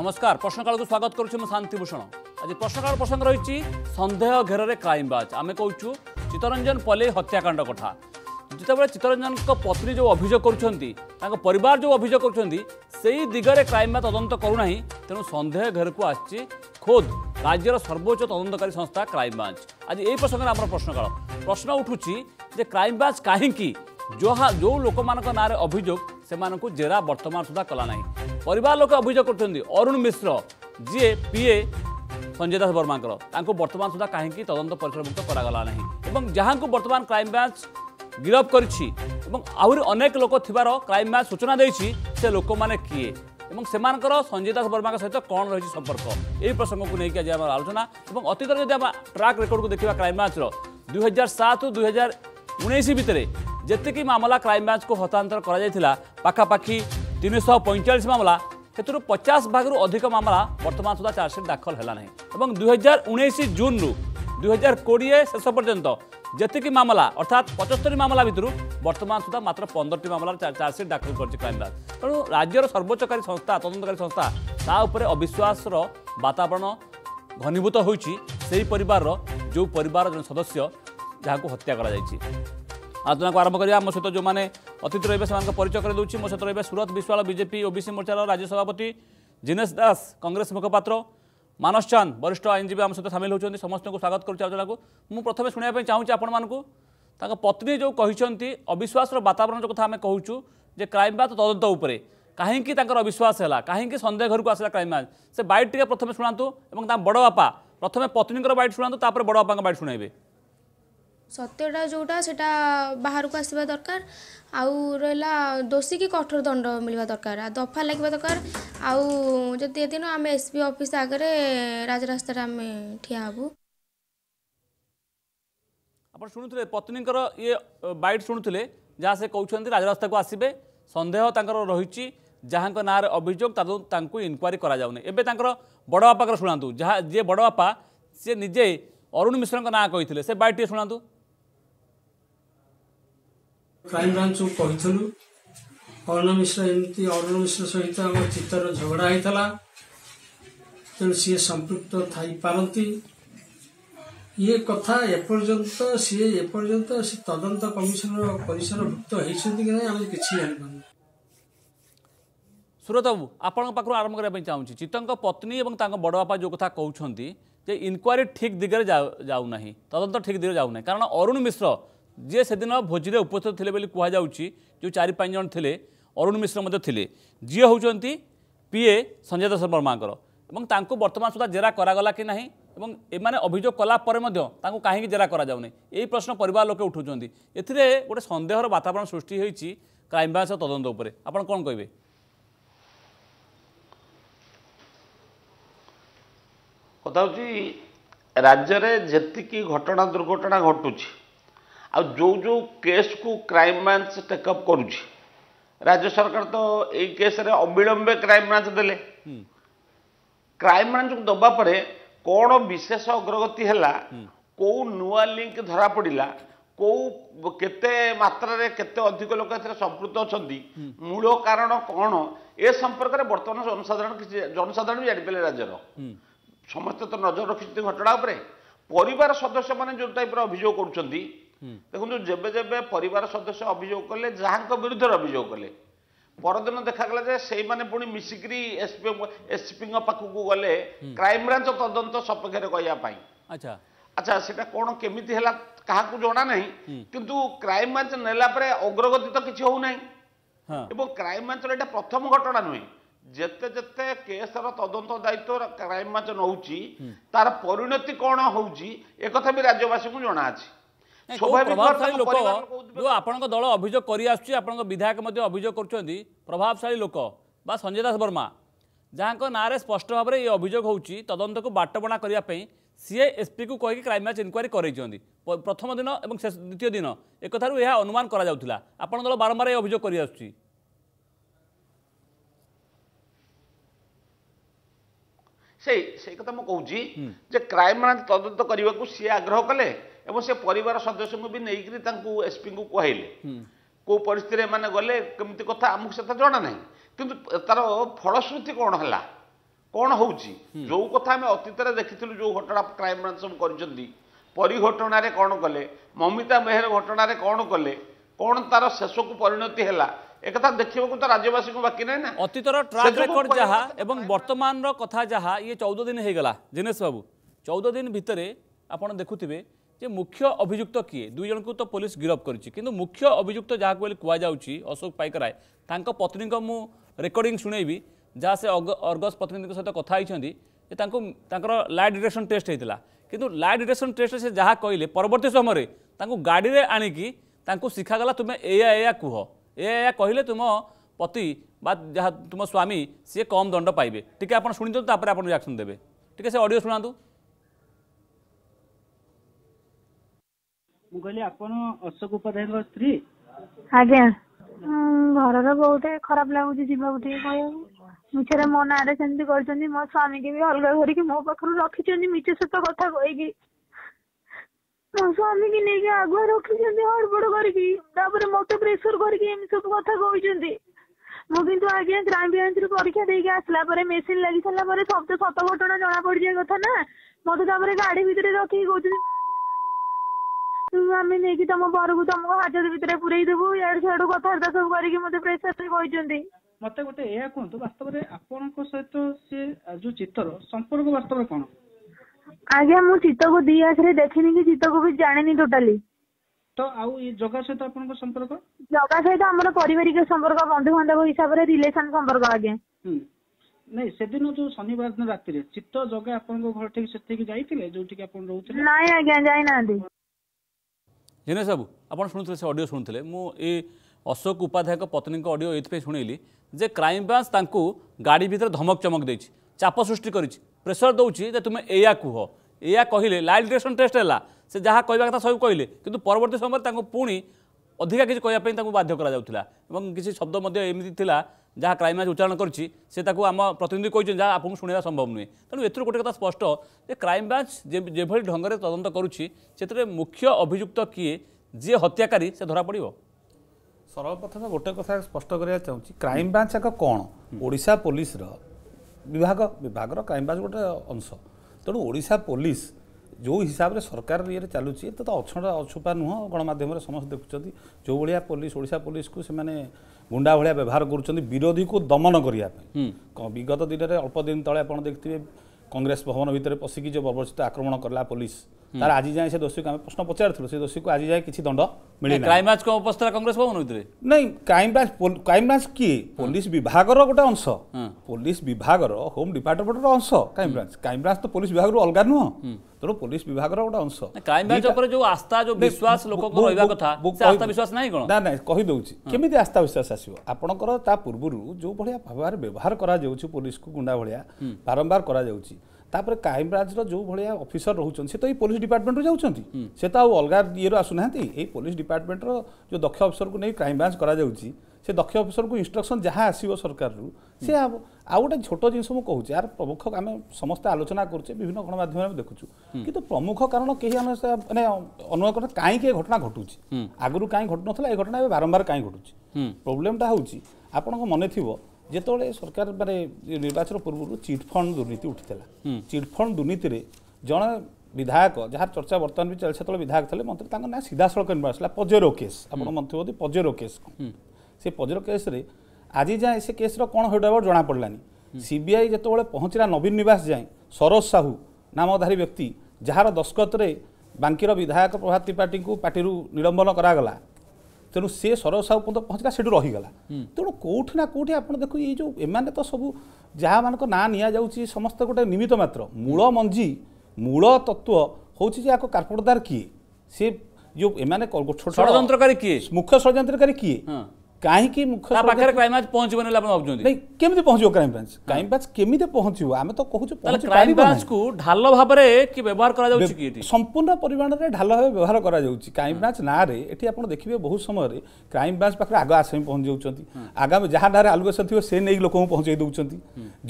নমস্কার প্রশ্নকালকে স্বাগত করছি মু শান্তিভূষণ আজ প্রশ্নকাল প্রসঙ্গ রয়েছে সন্দেহ ঘেরের ক্রাইমব্রাঞ্চ আমি কৌছু চিত্তরঞ্জন পলে হত্যাকাণ্ড কথা যেতবে চিত্তরঞ্জন পত্নী যে অভিযোগ করছেন তাঁর পরিবার যে অভিযোগ করছেন সেই দিগরে ক্রাইমব্রাঞ্চ তদন্ত করুনা তেমন সন্দেহ ঘেরকু আসছে খোদ রাজ্যের সর্বোচ্চ তদন্তকারী সংস্থা ক্রাইমব্রাঞ্চ আজ এই প্রসঙ্গে আমার প্রশ্নকাল প্রশ্ন উঠুছি যে ক্রাইমব্রাঞ্চ যা যে লোক নাঁরে অভিযোগ से जेरा बर्तमान सुधा कलाना पर लोक अभोग करुण मिश्र जीए पीए संजय दास वर्मा बर्तमान सुधा कहीं तदंत परिसरभुक्त करा को बर्तमान क्राइमब्रांच गिरफ्त कर आहरी अनेक लोक थ्राइमब्रांच सूचना दे लोक मैंने किए और संजय दास वर्मा सहित कौन रही संपर्क यही प्रसंग को लेकिन आज आलोचना और अतीत ट्राक रेकर्ड को देखा क्राइमब्रांचर रुई हजार सात दुई हजार उन्नीस भितर ଯେତିକି ମାମଲା କ୍ରାଇମବ୍ରାଞ୍ଚ को ହସ୍ତାନ୍ତର କରାଯାଇଥିଲା ପାଖାପାଖି ତିନିଶହ ପଇଁଚାଳିଶ ମାମଲା ସେଥିରୁ ପଚାଶ ଭାଗରୁ ଅଧିକ ମାମଲା ବର୍ତ୍ତମାନ ସୁଦ୍ଧା ଚାର୍ଜସିଟ୍ ଦାଖଲ ହେଲା ନାହିଁ ଏବଂ ଦୁଇହଜାର ଉଣେଇଶ ଜୁନ୍ରୁ ଦୁଇହଜାର କୋଡ଼ିଏ ଶେଷ ପର୍ଯ୍ୟନ୍ତ ଯେତିକି ମାମଲା ଅର୍ଥାତ୍ ପଞ୍ଚସ୍ତରୀ ମାମଲା ଭିତରୁ ବର୍ତ୍ତମାନ ସୁଦ୍ଧା ମାତ୍ର ପନ୍ଦରଟି ମାମଲାର ଚାର୍ଜସିଟ୍ ଦାଖଲ କରିଛି କ୍ରାଇମବ୍ରାଞ୍ଚ ତେଣୁ ରାଜ୍ୟର ସର୍ବୋଚ୍ଚକାରୀ ସଂସ୍ଥା ତଦନ୍ତକାରୀ ସଂସ୍ଥା ତା ଉପରେ ଅବିଶ୍ୱାସର ବାତାବରଣ ଘନୀଭୂତ ହୋଇଛି ସେହି ପରିବାରର ଯେଉଁ ପରିବାର ଜଣେ ସଦସ୍ୟ ଯାହାକୁ ହତ୍ୟା କରାଯାଇଛି আলোচনাকে আরম্ভ করা মো সহ যে অতিথি রয়েবে সে পরিচয় করে দিচ্ছি মো সহ রয়েবে সুরত বিশ্বাল বিজেপি ওবিসি মোর্চার রাজ্য সভাপতি জিনেশ দাস কংগ্রেস মুখপাত্র মানস চান্দ বরিষ্ঠ আইনজীবী আমার সহ সামিল হচ্ছেন সমস্ত স্বাগত করছি আলোচনাকে মু প্রথমে শুনে চাহুছি আপনার তাঁর পত্নী যে কিন্তু অবিশ্বাসর বাতাবরণ কথা আমি কুচু যে ক্রাইম ব্রাঞ্চ তদন্ত উপরে কাহিকি তাঁর অবিশ্বাস হল কাহিকি সন্দেহ ঘরক আসলা ক্রাইম ব্রাঞ্চ সে বাইট টিকে প্রথমে শুনতু এবং তা বড় বাপা প্রথমে পত্নীকর বাইট শুনতু তাপরে বড় বাপাঙ্ বাইট শুণাইবে सत्यटा जोटा से बाहर को आसवा दरकार आउ रहा दोषी की कठोर दंड मिलवा दरकार दफा लगे दरकार आदि ये दिन आम एसपी पी अफिस् आगे राजस्तार आम ठिया हबु आप शुणु पत्नी ये बैट शुणुते जहाँ से कौन राजस्ता को आसबे सन्देह रही जहाँ ना अभोग इनक्वारी कराऊर बड़बापा शुणा जहाँ जी बड़बापा सी निजे अरुण मिश्र ना कही से बैट टे शुणु କ୍ରାଇମ୍ ବ୍ରାଞ୍ଚକୁ କହିଥିଲୁ ଅରୁଣ ମିଶ୍ର ଏମିତି ଅରୁଣ ମିଶ୍ର ସହିତ ଆମ ଚିତ୍ତର ଝଗଡ଼ା ହେଇଥିଲା ତେଣୁ ସିଏ ସମ୍ପୃକ୍ତ ଥାଇପାରନ୍ତି ଇଏ କଥା ଏପର୍ଯ୍ୟନ୍ତ ସିଏ ଏପର୍ଯ୍ୟନ୍ତ ସେ ତଦନ୍ତ କମିଶନର ପରିସରଭୁକ୍ତ ହେଇଛନ୍ତି କି ନାହିଁ ଆମେ କିଛି ଜାଣିପାରୁନୁ ସୁରତବାବୁ ଆପଣଙ୍କ ପାଖରୁ ଆରମ୍ଭ କରିବା ପାଇଁ ଚାହୁଁଛି ଚିତ୍ତଙ୍କ ପତ୍ନୀ ଏବଂ ତାଙ୍କ ବଡ଼ ବାପା ଯେଉଁ କଥା କହୁଛନ୍ତି ଯେ ଇନକ୍ୱାରୀ ଠିକ୍ ଦିଗରେ ଯାଉନାହିଁ ତଦନ୍ତ ଠିକ୍ ଦିଗରେ ଯାଉନାହିଁ କାରଣ ଅରୁଣ ମିଶ୍ର ଯିଏ ସେଦିନ ଭୋଜିରେ ଉପସ୍ଥିତ ଥିଲେ ବୋଲି କୁହାଯାଉଛି ଯେଉଁ ଚାରି ପାଞ୍ଚ ଜଣ ଥିଲେ ଅରୁଣ ମିଶ୍ର ମଧ୍ୟ ଥିଲେ ଯିଏ ହେଉଛନ୍ତି ପିଏ ସଞ୍ଜୟ ଦଶ ବର୍ମାଙ୍କର ଏବଂ ତାଙ୍କୁ ବର୍ତ୍ତମାନ ସୁଦ୍ଧା ଜେରା କରାଗଲା କି ନାହିଁ ଏବଂ ଏମାନେ ଅଭିଯୋଗ କଲା ପରେ ମଧ୍ୟ ତାଙ୍କୁ କାହିଁକି ଜେରା କରାଯାଉନି ଏହି ପ୍ରଶ୍ନ ପରିବାର ଲୋକେ ଉଠାଉଛନ୍ତି ଏଥିରେ ଗୋଟେ ସନ୍ଦେହର ବାତାବରଣ ସୃଷ୍ଟି ହୋଇଛି କ୍ରାଇମବ୍ରାଞ୍ଚ ତଦନ୍ତ ଉପରେ ଆପଣ କ'ଣ କହିବେ କଥା ହେଉଛି ରାଜ୍ୟରେ ଯେତିକି ଘଟଣା ଦୁର୍ଘଟଣା ଘଟୁଛି ଆଉ ଯେଉଁ ଯେଉଁ କେସ୍କୁ କ୍ରାଇମ୍ ବ୍ରାଞ୍ଚ ଟେକ୍ଅପ୍ କରୁଛି ରାଜ୍ୟ ସରକାର ତ ଏଇ କେସ୍ରେ ଅବିଳମ୍ବେ କ୍ରାଇମବ୍ରାଞ୍ଚ ଦେଲେ କ୍ରାଇମ୍ ବ୍ରାଞ୍ଚକୁ ଦେବା ପରେ କ'ଣ ବିଶେଷ ଅଗ୍ରଗତି ହେଲା କେଉଁ ନୂଆ ଲିଙ୍କ ଧରାପଡ଼ିଲା କେଉଁ କେତେ ମାତ୍ରାରେ କେତେ ଅଧିକ ଲୋକ ଏଥିରେ ସମ୍ପୃକ୍ତ ଅଛନ୍ତି ମୂଳ କାରଣ କ'ଣ ଏ ସମ୍ପର୍କରେ ବର୍ତ୍ତମାନ ଜନସାଧାରଣ କିଛି ଜନସାଧାରଣ ବି ଜାଣିପାରିଲେ ରାଜ୍ୟର ସମସ୍ତେ ତ ନଜର ରଖିଛନ୍ତି ଘଟଣା ଉପରେ ପରିବାର ସଦସ୍ୟମାନେ ଯେଉଁ ଟାଇପ୍ର ଅଭିଯୋଗ କରୁଛନ୍ତି ଦେଖନ୍ତୁ ଯେବେ ଯେବେ ପରିବାର ସଦସ୍ୟ ଅଭିଯୋଗ କଲେ ଯାହାଙ୍କ ବିରୁଦ୍ଧରେ ଅଭିଯୋଗ କଲେ ପରଦିନ ଦେଖାଗଲା ଯେ ସେଇମାନେ ପୁଣି ମିଶିକିରି ଏସ୍ପି ଏସ୍ପିଙ୍କ ପାଖକୁ ଗଲେ କ୍ରାଇମବ୍ରାଞ୍ଚ ତଦନ୍ତ ସପକ୍ଷରେ କହିବା ପାଇଁ ଆଚ୍ଛା ଆଚ୍ଛା ସେଟା କ'ଣ କେମିତି ହେଲା କାହାକୁ ଜଣା ନାହିଁ କିନ୍ତୁ କ୍ରାଇମବ୍ରାଞ୍ଚ ନେଲା ପରେ ଅଗ୍ରଗତି ତ କିଛି ହଉନାହିଁ ଏବଂ କ୍ରାଇମବ୍ରାଞ୍ଚର ଏଇଟା ପ୍ରଥମ ଘଟଣା ନୁହେଁ ଯେତେ ଯେତେ କେସ୍ର ତଦନ୍ତ ଦାୟିତ୍ୱ କ୍ରାଇମବ୍ରାଞ୍ଚ ନେଉଛି ତାର ପରିଣତି କ'ଣ ହେଉଛି ଏକଥା ବି ରାଜ୍ୟବାସୀଙ୍କୁ ଜଣାଅଛି ଆପଣଙ୍କ ଦଳ ଅଭିଯୋଗ କରିଆସୁଛି ଆପଣଙ୍କ ବିଧାୟକ ମଧ୍ୟ ଅଭିଯୋଗ କରୁଛନ୍ତି ପ୍ରଭାବଶାଳୀ ଲୋକ ବା ସଞ୍ଜୟ ଦାସ ବର୍ମା ଯାହାଙ୍କ ନାଁରେ ସ୍ପଷ୍ଟ ଭାବରେ ଏ ଅଭିଯୋଗ ହେଉଛି ତଦନ୍ତକୁ ବାଟବଣା କରିବା ପାଇଁ ସିଏ ଏସ୍ପିକୁ କହିକି କ୍ରାଇମବ୍ରାଞ୍ଚ ଇନ୍କ୍ୱାରି କରାଇଛନ୍ତି ପ୍ରଥମ ଦିନ ଏବଂ ଶେଷ ଦ୍ୱିତୀୟ ଦିନ ଏକଥାରୁ ଏହା ଅନୁମାନ କରାଯାଉଥିଲା ଆପଣ ଦଳ ବାରମ୍ବାର ଏ ଅଭିଯୋଗ କରିଆସୁଛି ସେଇ ସେଇ କଥା ମୁଁ କହୁଛି ଯେ କ୍ରାଇମବ୍ରାଞ୍ଚ ତଦନ୍ତ କରିବାକୁ ସିଏ ଆଗ୍ରହ କଲେ এবং ସେ ପରିବାର ସଦସ୍ୟଙ୍କୁ ବି ନେଇକରି ତାଙ୍କୁ ଏସ୍ପିଙ୍କୁ କହିଲେ କେଉଁ ପରିସ୍ଥିତିରେ ଏମାନେ ଗଲେ କେମିତି କଥା ଆମକୁ ସେଟା ଜଣା ନାହିଁ କିନ୍ତୁ ତାର ଫଳଶ୍ରୁତି କ'ଣ ହେଲା କ'ଣ ହେଉଛି ଯେଉଁ କଥା ଆମେ ଅତୀତରେ ଦେଖିଥିଲୁ ଯେଉଁ ଘଟଣା କ୍ରାଇମବ୍ରାଞ୍ଚ ସବୁ କରିଛନ୍ତି ପରୀ ଘଟଣାରେ କ'ଣ କଲେ ମମିତା ମେହେର ଘଟଣାରେ କ'ଣ କଲେ କ'ଣ ତାର ଶେଷକୁ ପରିଣତି ହେଲା একথা দেখবাকে তো রাজ্যবাসী বাকি নাই না অতীতর ট্রাক রেকর্ড যাহা এবং বর্তমানর কথা যাহা ইয়ে চৌদ দিন হয়ে গলা দীনেশ বাবু চৌদ দিন ভিতরে আপনার দেখুবে যে মুখ্য অভিযুক্ত কিয়ে দুই জনকু তো পুলিশ গিরফ করেছে কিন্তু মুখ্য অভিযুক্ত যা কুযাচ্ছে অশোক পাইকরায় তাঁর পত্নী মু রেকর্ডিং শুনেবি যা সে অর্গস পত্নী সহ কথা হয়েছেন যে তাঁর লাই ডিটেকশন টেস্ট হয়েছিল কিন্তু লাই ডিটেকশন টেস্ট সে যা কহিলেন পরবর্তী সময় তাঁর গাড়ি আনিকি তাঁর শিখাগলা তুমি এয়া এয়া কুহ এয়া এয়া কহিলে তুম পতি বা যা তুম স্বামী সি কম দণ্ড পাইবে টিকি আপনার শুনে দিও তাপরে আপনার রিয়াকশন দেবে টিকি সে অডিও শুনাতু ମୁଁ କହିଲି ଆପଣ ଅଶୋକ ଉପାଧ୍ୟାୟଙ୍କ ସ୍ତ୍ରୀ ଆଜ୍ଞା ଘରର ବହୁତ ଖରାପ ଲାଗୁଛି ଯିବାକୁ ଟିକେ କହିବାକୁ ମିଛରେ ମୋ ନାଁରେ ସେମିତି କରିଛନ୍ତି ମୋ ସ୍ୱାମୀକି ବି ଅଲଗା କରିକି ମୋ ପାଖରୁ ରଖିଛନ୍ତି ମିଛ ସତ କଥା କହିକି ମୋ ସ୍ୱାମୀକି ନେଇକି ଆଗୁଆ ରଖିଛନ୍ତି ହଡ଼ବଡ଼ କରିକି ତାପରେ ମତେ ପ୍ରେସର କରିକି ଏମିତି ସବୁ କଥା କହିଛନ୍ତି ମୁଁ କିନ୍ତୁ ଆଜ୍ଞା କ୍ରାଇମ ବ୍ରାଞ୍ଚରୁ ପରୀକ୍ଷା ଦେଇକି ଆସିଲା ପରେ ମେସିନ ଲାଗି ସାରିଲା ପରେ ସବୁ ସତ ଘଟଣା ଜଣା ପଡିଯିବା କଥା ନା ମତେ ତାପରେ ଗାଡି ଭିତରେ ରଖିକି କହୁଛନ୍ତି ଆମେ ନେଇକି ତମ ଘରକୁ ତମ ହାଜତ ଭିତରେ ପୁରେଇ ଦବୁ ଇଆଡୁ ସିଆଡୁ କଥାବାର୍ତ୍ତା ସବୁ କରିକି ମତେ pressure ରେ କହିଛନ୍ତି ମତେ ଗୋଟେ ଏଇଆ କୁହନ୍ତୁ ବାସ୍ତବରେ ଆପଣଙ୍କ ସହିତ ସେ ଯୋଉ ଚିତ୍ରର ସମ୍ପର୍କ ବାସ୍ତବରେ କଣ ଆଜ୍ଞା ମୁଁ ଚିତ୍ରକୁ ଦି ଆଖିରେ ଦେଖିନି କି ଚିତ୍ରକୁ ବି ଜାଣିନି totally ତ ଆଉ ଏ ଜଗା ସହିତ ଆପଣଙ୍କ ସମ୍ପର୍କ ଜଗା ସହିତ ଆମର ପାରିବାରିକ ସମ୍ପର୍କ ବନ୍ଧୁବାନ୍ଧବ ହିସାବରେ relation ସମ୍ପର୍କ ଆଜ୍ଞା ନାଇଁ ସେଦିନ ଯୋଉ ଶନିବାର ଦିନ ରାତିରେ ଚିତ୍ତ ଜଗା ଆପଣଙ୍କ ଘର ଠିକ ସେଠିକି ଯାଇଥିଲେ ଯୋଉଠିକି ଆପଣ ରହୁଥିଲେ ନାଇଁ ଆଜ୍ଞା ଯାଇନାହାନ୍ତି ଜିନେଶ ବାବୁ ଆପଣ ଶୁଣୁଥିଲେ ସେ ଅଡ଼ିଓ ଶୁଣୁଥିଲେ ମୁଁ ଏ ଅଶୋକ ଉପାଧ୍ୟାୟଙ୍କ ପତ୍ନୀଙ୍କ ଅଡ଼ିଓ ଏଇଥିପାଇଁ ଶୁଣେଇଲି ଯେ କ୍ରାଇମବ୍ରାଞ୍ଚ ତାଙ୍କୁ ଗାଡ଼ି ଭିତରେ ଧମକ ଚମକ ଦେଇଛି ଚାପ ସୃଷ୍ଟି କରିଛି ପ୍ରେସର ଦେଉଛି ଯେ ତୁମେ ଏଇଆ କୁହ ଏଇଆ କହିଲେ ଲାଇଟ୍ ଡିଟେକ୍ସନ୍ ଟେଷ୍ଟ ହେଲା ସେ ଯାହା କହିବା କଥା ସବୁ କହିଲେ କିନ୍ତୁ ପରବର୍ତ୍ତୀ ସମୟରେ ତାଙ୍କୁ ପୁଣି ଅଧିକା କିଛି କହିବା ପାଇଁ ତାଙ୍କୁ ବାଧ୍ୟ କରାଯାଉଥିଲା ଏବଂ କିଛି ଶବ୍ଦ ମଧ୍ୟ ଏମିତି ଥିଲା ଯାହା କ୍ରାଇମ୍ବ୍ରାଞ୍ଚ ଉଚ୍ଚାରଣ କରିଛି ସେ ତାକୁ ଆମ ପ୍ରତିନିଧି କହିଛନ୍ତି ଯାହା ଆପଣଙ୍କୁ ଶୁଣିବା ସମ୍ଭବ ନୁହେଁ ତେଣୁ ଏଥିରୁ ଗୋଟେ କଥା ସ୍ପଷ୍ଟ ଯେ କ୍ରାଇମ୍ବ୍ରାଞ୍ଚ ଯେଭଳି ଢଙ୍ଗରେ ତଦନ୍ତ କରୁଛି ସେଥିରେ ମୁଖ୍ୟ ଅଭିଯୁକ୍ତ କିଏ ଯିଏ ହତ୍ୟାକାରୀ ସେ ଧରା ପଡ଼ିବ ସରଳ ପ୍ରଥମେ ଗୋଟେ କଥା ସ୍ପଷ୍ଟ କରିବାକୁ ଚାହୁଁଛି କ୍ରାଇମ୍ବ୍ରାଞ୍ଚ ଏକ କ'ଣ ଓଡ଼ିଶା ପୋଲିସର ବିଭାଗ ବିଭାଗର କ୍ରାଇମ୍ବ୍ରାଞ୍ଚ ଗୋଟେ ଅଂଶ ତେଣୁ ଓଡ଼ିଶା ପୋଲିସ जो हिसाବରେ ସରକାର ଇଏରେ ଚାଲୁଛି ଏ ତ ଅଛଡ଼ା ଅଛୁପା ନୁହଁ ଗଣମାଧ୍ୟମରେ ସମସ୍ତେ ଦେଖୁଛନ୍ତି ଯେଉଁ ଭଳିଆ ପୋଲିସ ଓଡ଼ିଶା ପୋଲିସକୁ ସେମାନେ ଗୁଣ୍ଡା ଭଳିଆ ବ୍ୟବହାର କରୁଛନ୍ତି ବିରୋଧୀକୁ ଦମନ କରିବା ପାଇଁ ବିଗତ ଦିନରେ ଅଳ୍ପ ଦିନ ତଳେ ଆପଣ ଦେଖିଥିବେ କଂଗ୍ରେସ ଭବନ ଭିତରେ ପଶିକି ଯେଉଁ ବର୍ବୋଚିତ ଆକ୍ରମଣ କଲା ପୋଲିସ ତାର ଆଜି ଯାଏଁ ସେ ଦୋଷୀକୁ ଆମେ ପ୍ରଶ୍ନ ପଚାରିଥିଲୁ ସେ ଦୋଷୀକୁ ଆଜି ଯାଏଁ କିଛି ଦଣ୍ଡ ମିଳିନି କ୍ରାଇମବ୍ରାଞ୍ଚ କ'ଣ ଉପସ୍ଥିତ କଂଗ୍ରେସ ଭବନ ଭିତରେ ନାଇଁ କ୍ରାଇମବ୍ରାଞ୍ଚ କ୍ରାଇମବ୍ରାଞ୍ଚ କିଏ ପୋଲିସ ବିଭାଗର ଗୋଟେ ଅଂଶ ପୋଲିସ ବିଭାଗର ହୋମ୍ ଡିପାର୍ଟମେଣ୍ଟର ଅଂଶ କ୍ରାଇମବ୍ରାଞ୍ଚ କ୍ରାଇମବ୍ରାଞ୍ଚ ତ ପୋଲିସ ବିଭାଗରୁ ଅଲଗା ନୁହଁ ତେଣୁ ପୋଲିସ ବିଭାଗର ଗୋଟେ ଅଂଶ କ୍ରାଇମବ୍ରାଞ୍ଚ ଉପରେ ଯୋଉ ଆସ୍ଥା ଯୋଉ ବିଶ୍ୱାସ ଲୋକଙ୍କର ରହିବା କଥା ସେ ଆସ୍ଥା ବିଶ୍ୱାସ ନାହିଁ କ'ଣ ନା ନାଇଁ କହିଦେଉଛି କେମିତି ଆସ୍ଥା ବିଶ୍ୱାସ ଆସିବ ଆପଣଙ୍କର ତା ପୂର୍ବରୁ ଯୋଉ ଭଳିଆ ଭାବରେ ବ୍ୟବହାର କରାଯାଉଛି ପୋଲିସକୁ ଗୁଣ୍ଡା ଭଳିଆ ବାରମ୍ବାର କରାଯାଉଛି ତାପରେ କ୍ରାଇମବ୍ରାଞ୍ଚର ଯେଉଁ ଭଳିଆ ଅଫିସର ରହୁଛନ୍ତି ସେ ତ ଏଇ ପୋଲିସ ଡିପାର୍ଟମେଣ୍ଟରୁ ଯାଉଛନ୍ତି ସେ ତ ଆଉ ଅଲଗା ଇଏରୁ ଆସୁନାହାନ୍ତି ଏଇ ପୋଲିସ ଡିପାର୍ଟମେଣ୍ଟର ଯେଉଁ ଦକ୍ଷ ଅଫିସରକୁ ନେଇ କ୍ରାଇମବ୍ରାଞ୍ଚ କରାଯାଉଛି ସେ ଦକ୍ଷ ଅଫିସରଙ୍କୁ ଇନ୍ଷ୍ଟ୍ରକ୍ସନ୍ ଯାହା ଆସିବ ସରକାରରୁ ସେ ହେବ ଆଉ ଗୋଟେ ଛୋଟ ଜିନିଷ ମୁଁ କହୁଛି ଆର ପ୍ରମୁଖ ଆମେ ସମସ୍ତେ ଆଲୋଚନା କରୁଛେ ବିଭିନ୍ନ ଗଣମାଧ୍ୟମରେ ଆମେ ଦେଖୁଛୁ କିନ୍ତୁ ପ୍ରମୁଖ କାରଣ କେହି ଆମେ ମାନେ ଅନୁଭବ କରୁ କାହିଁକି ଏ ଘଟଣା ଘଟୁଛି ଆଗରୁ କାହିଁ ଘଟୁନଥିଲା ଏ ଘଟଣା ଏବେ ବାରମ୍ବାର କାହିଁ ଘଟୁଛି ପ୍ରୋବ୍ଲେମଟା ହେଉଛି ଆପଣଙ୍କ ମନେ ଥିବ যেতবে সরকার মানে নির্বাচন পূর্ব চিটফন্ড দুর্নীতি উঠিলা চিটফন্ড দুর্নীতি জন বিধায়ক যার চর্চা বর্তমান বি চলছে সেতবে বিধায়ক লে মন্ত্রী তাঁর না সিধা সড়ক সিধাসলখ আসলে পজেরো কেস আপনার মন্ত্রী বোধ পজেরো কেস সে পজেরো কেস্রে আজ যা সে কেস্র কোণ হয়ে জনা পড়লানি সিবিআই যেতবে পৌঁছিলা নবীন নিবাস যাই সরোজ সাহু নামধারী ব্যক্তি যার দস্কতরে বাঙ্কির বিধায়ক প্রভাত ত্রিপাঠী পার্টি নিলম্বন করা গলা ତେଣୁ ସେ ସରସାହୁ ପର୍ଯ୍ୟନ୍ତ ପହଞ୍ଚିଲା ସେଠୁ ରହିଗଲା ତେଣୁ କେଉଁଠି ନା କେଉଁଠି ଆପଣ ଦେଖୁ ଏଇ ଯେଉଁ ଏମାନେ ତ ସବୁ ଯାହାମାନଙ୍କ ନାଁ ନିଆଯାଉଛି ସମସ୍ତେ ଗୋଟେ ନିମିତ୍ତ ମାତ୍ର ମୂଳ ମଞ୍ଜି ମୂଳ ତତ୍ଵ ହେଉଛି ଯେ ଆକୁ କାର୍ପଟଦାର କିଏ ସେ ଯେଉଁ ଏମାନେ ଷଡ଼ଯନ୍ତ୍ରକାରୀ କିଏ ମୁଖ୍ୟ ଷଡ଼ଯନ୍ତ୍ରକାରୀ କିଏ कहीं मुख्य क्राइमब्रांच पहुंचे तो संपूर्ण परिमाण में ढाल भाव व्यवहार कराइमब्रांच ना आप देखिए बहुत समय क्राइमब्रांच पाखे आग आगामी जहाँ ना आलोकेशन से नहीं लोक पहुंचे दौरान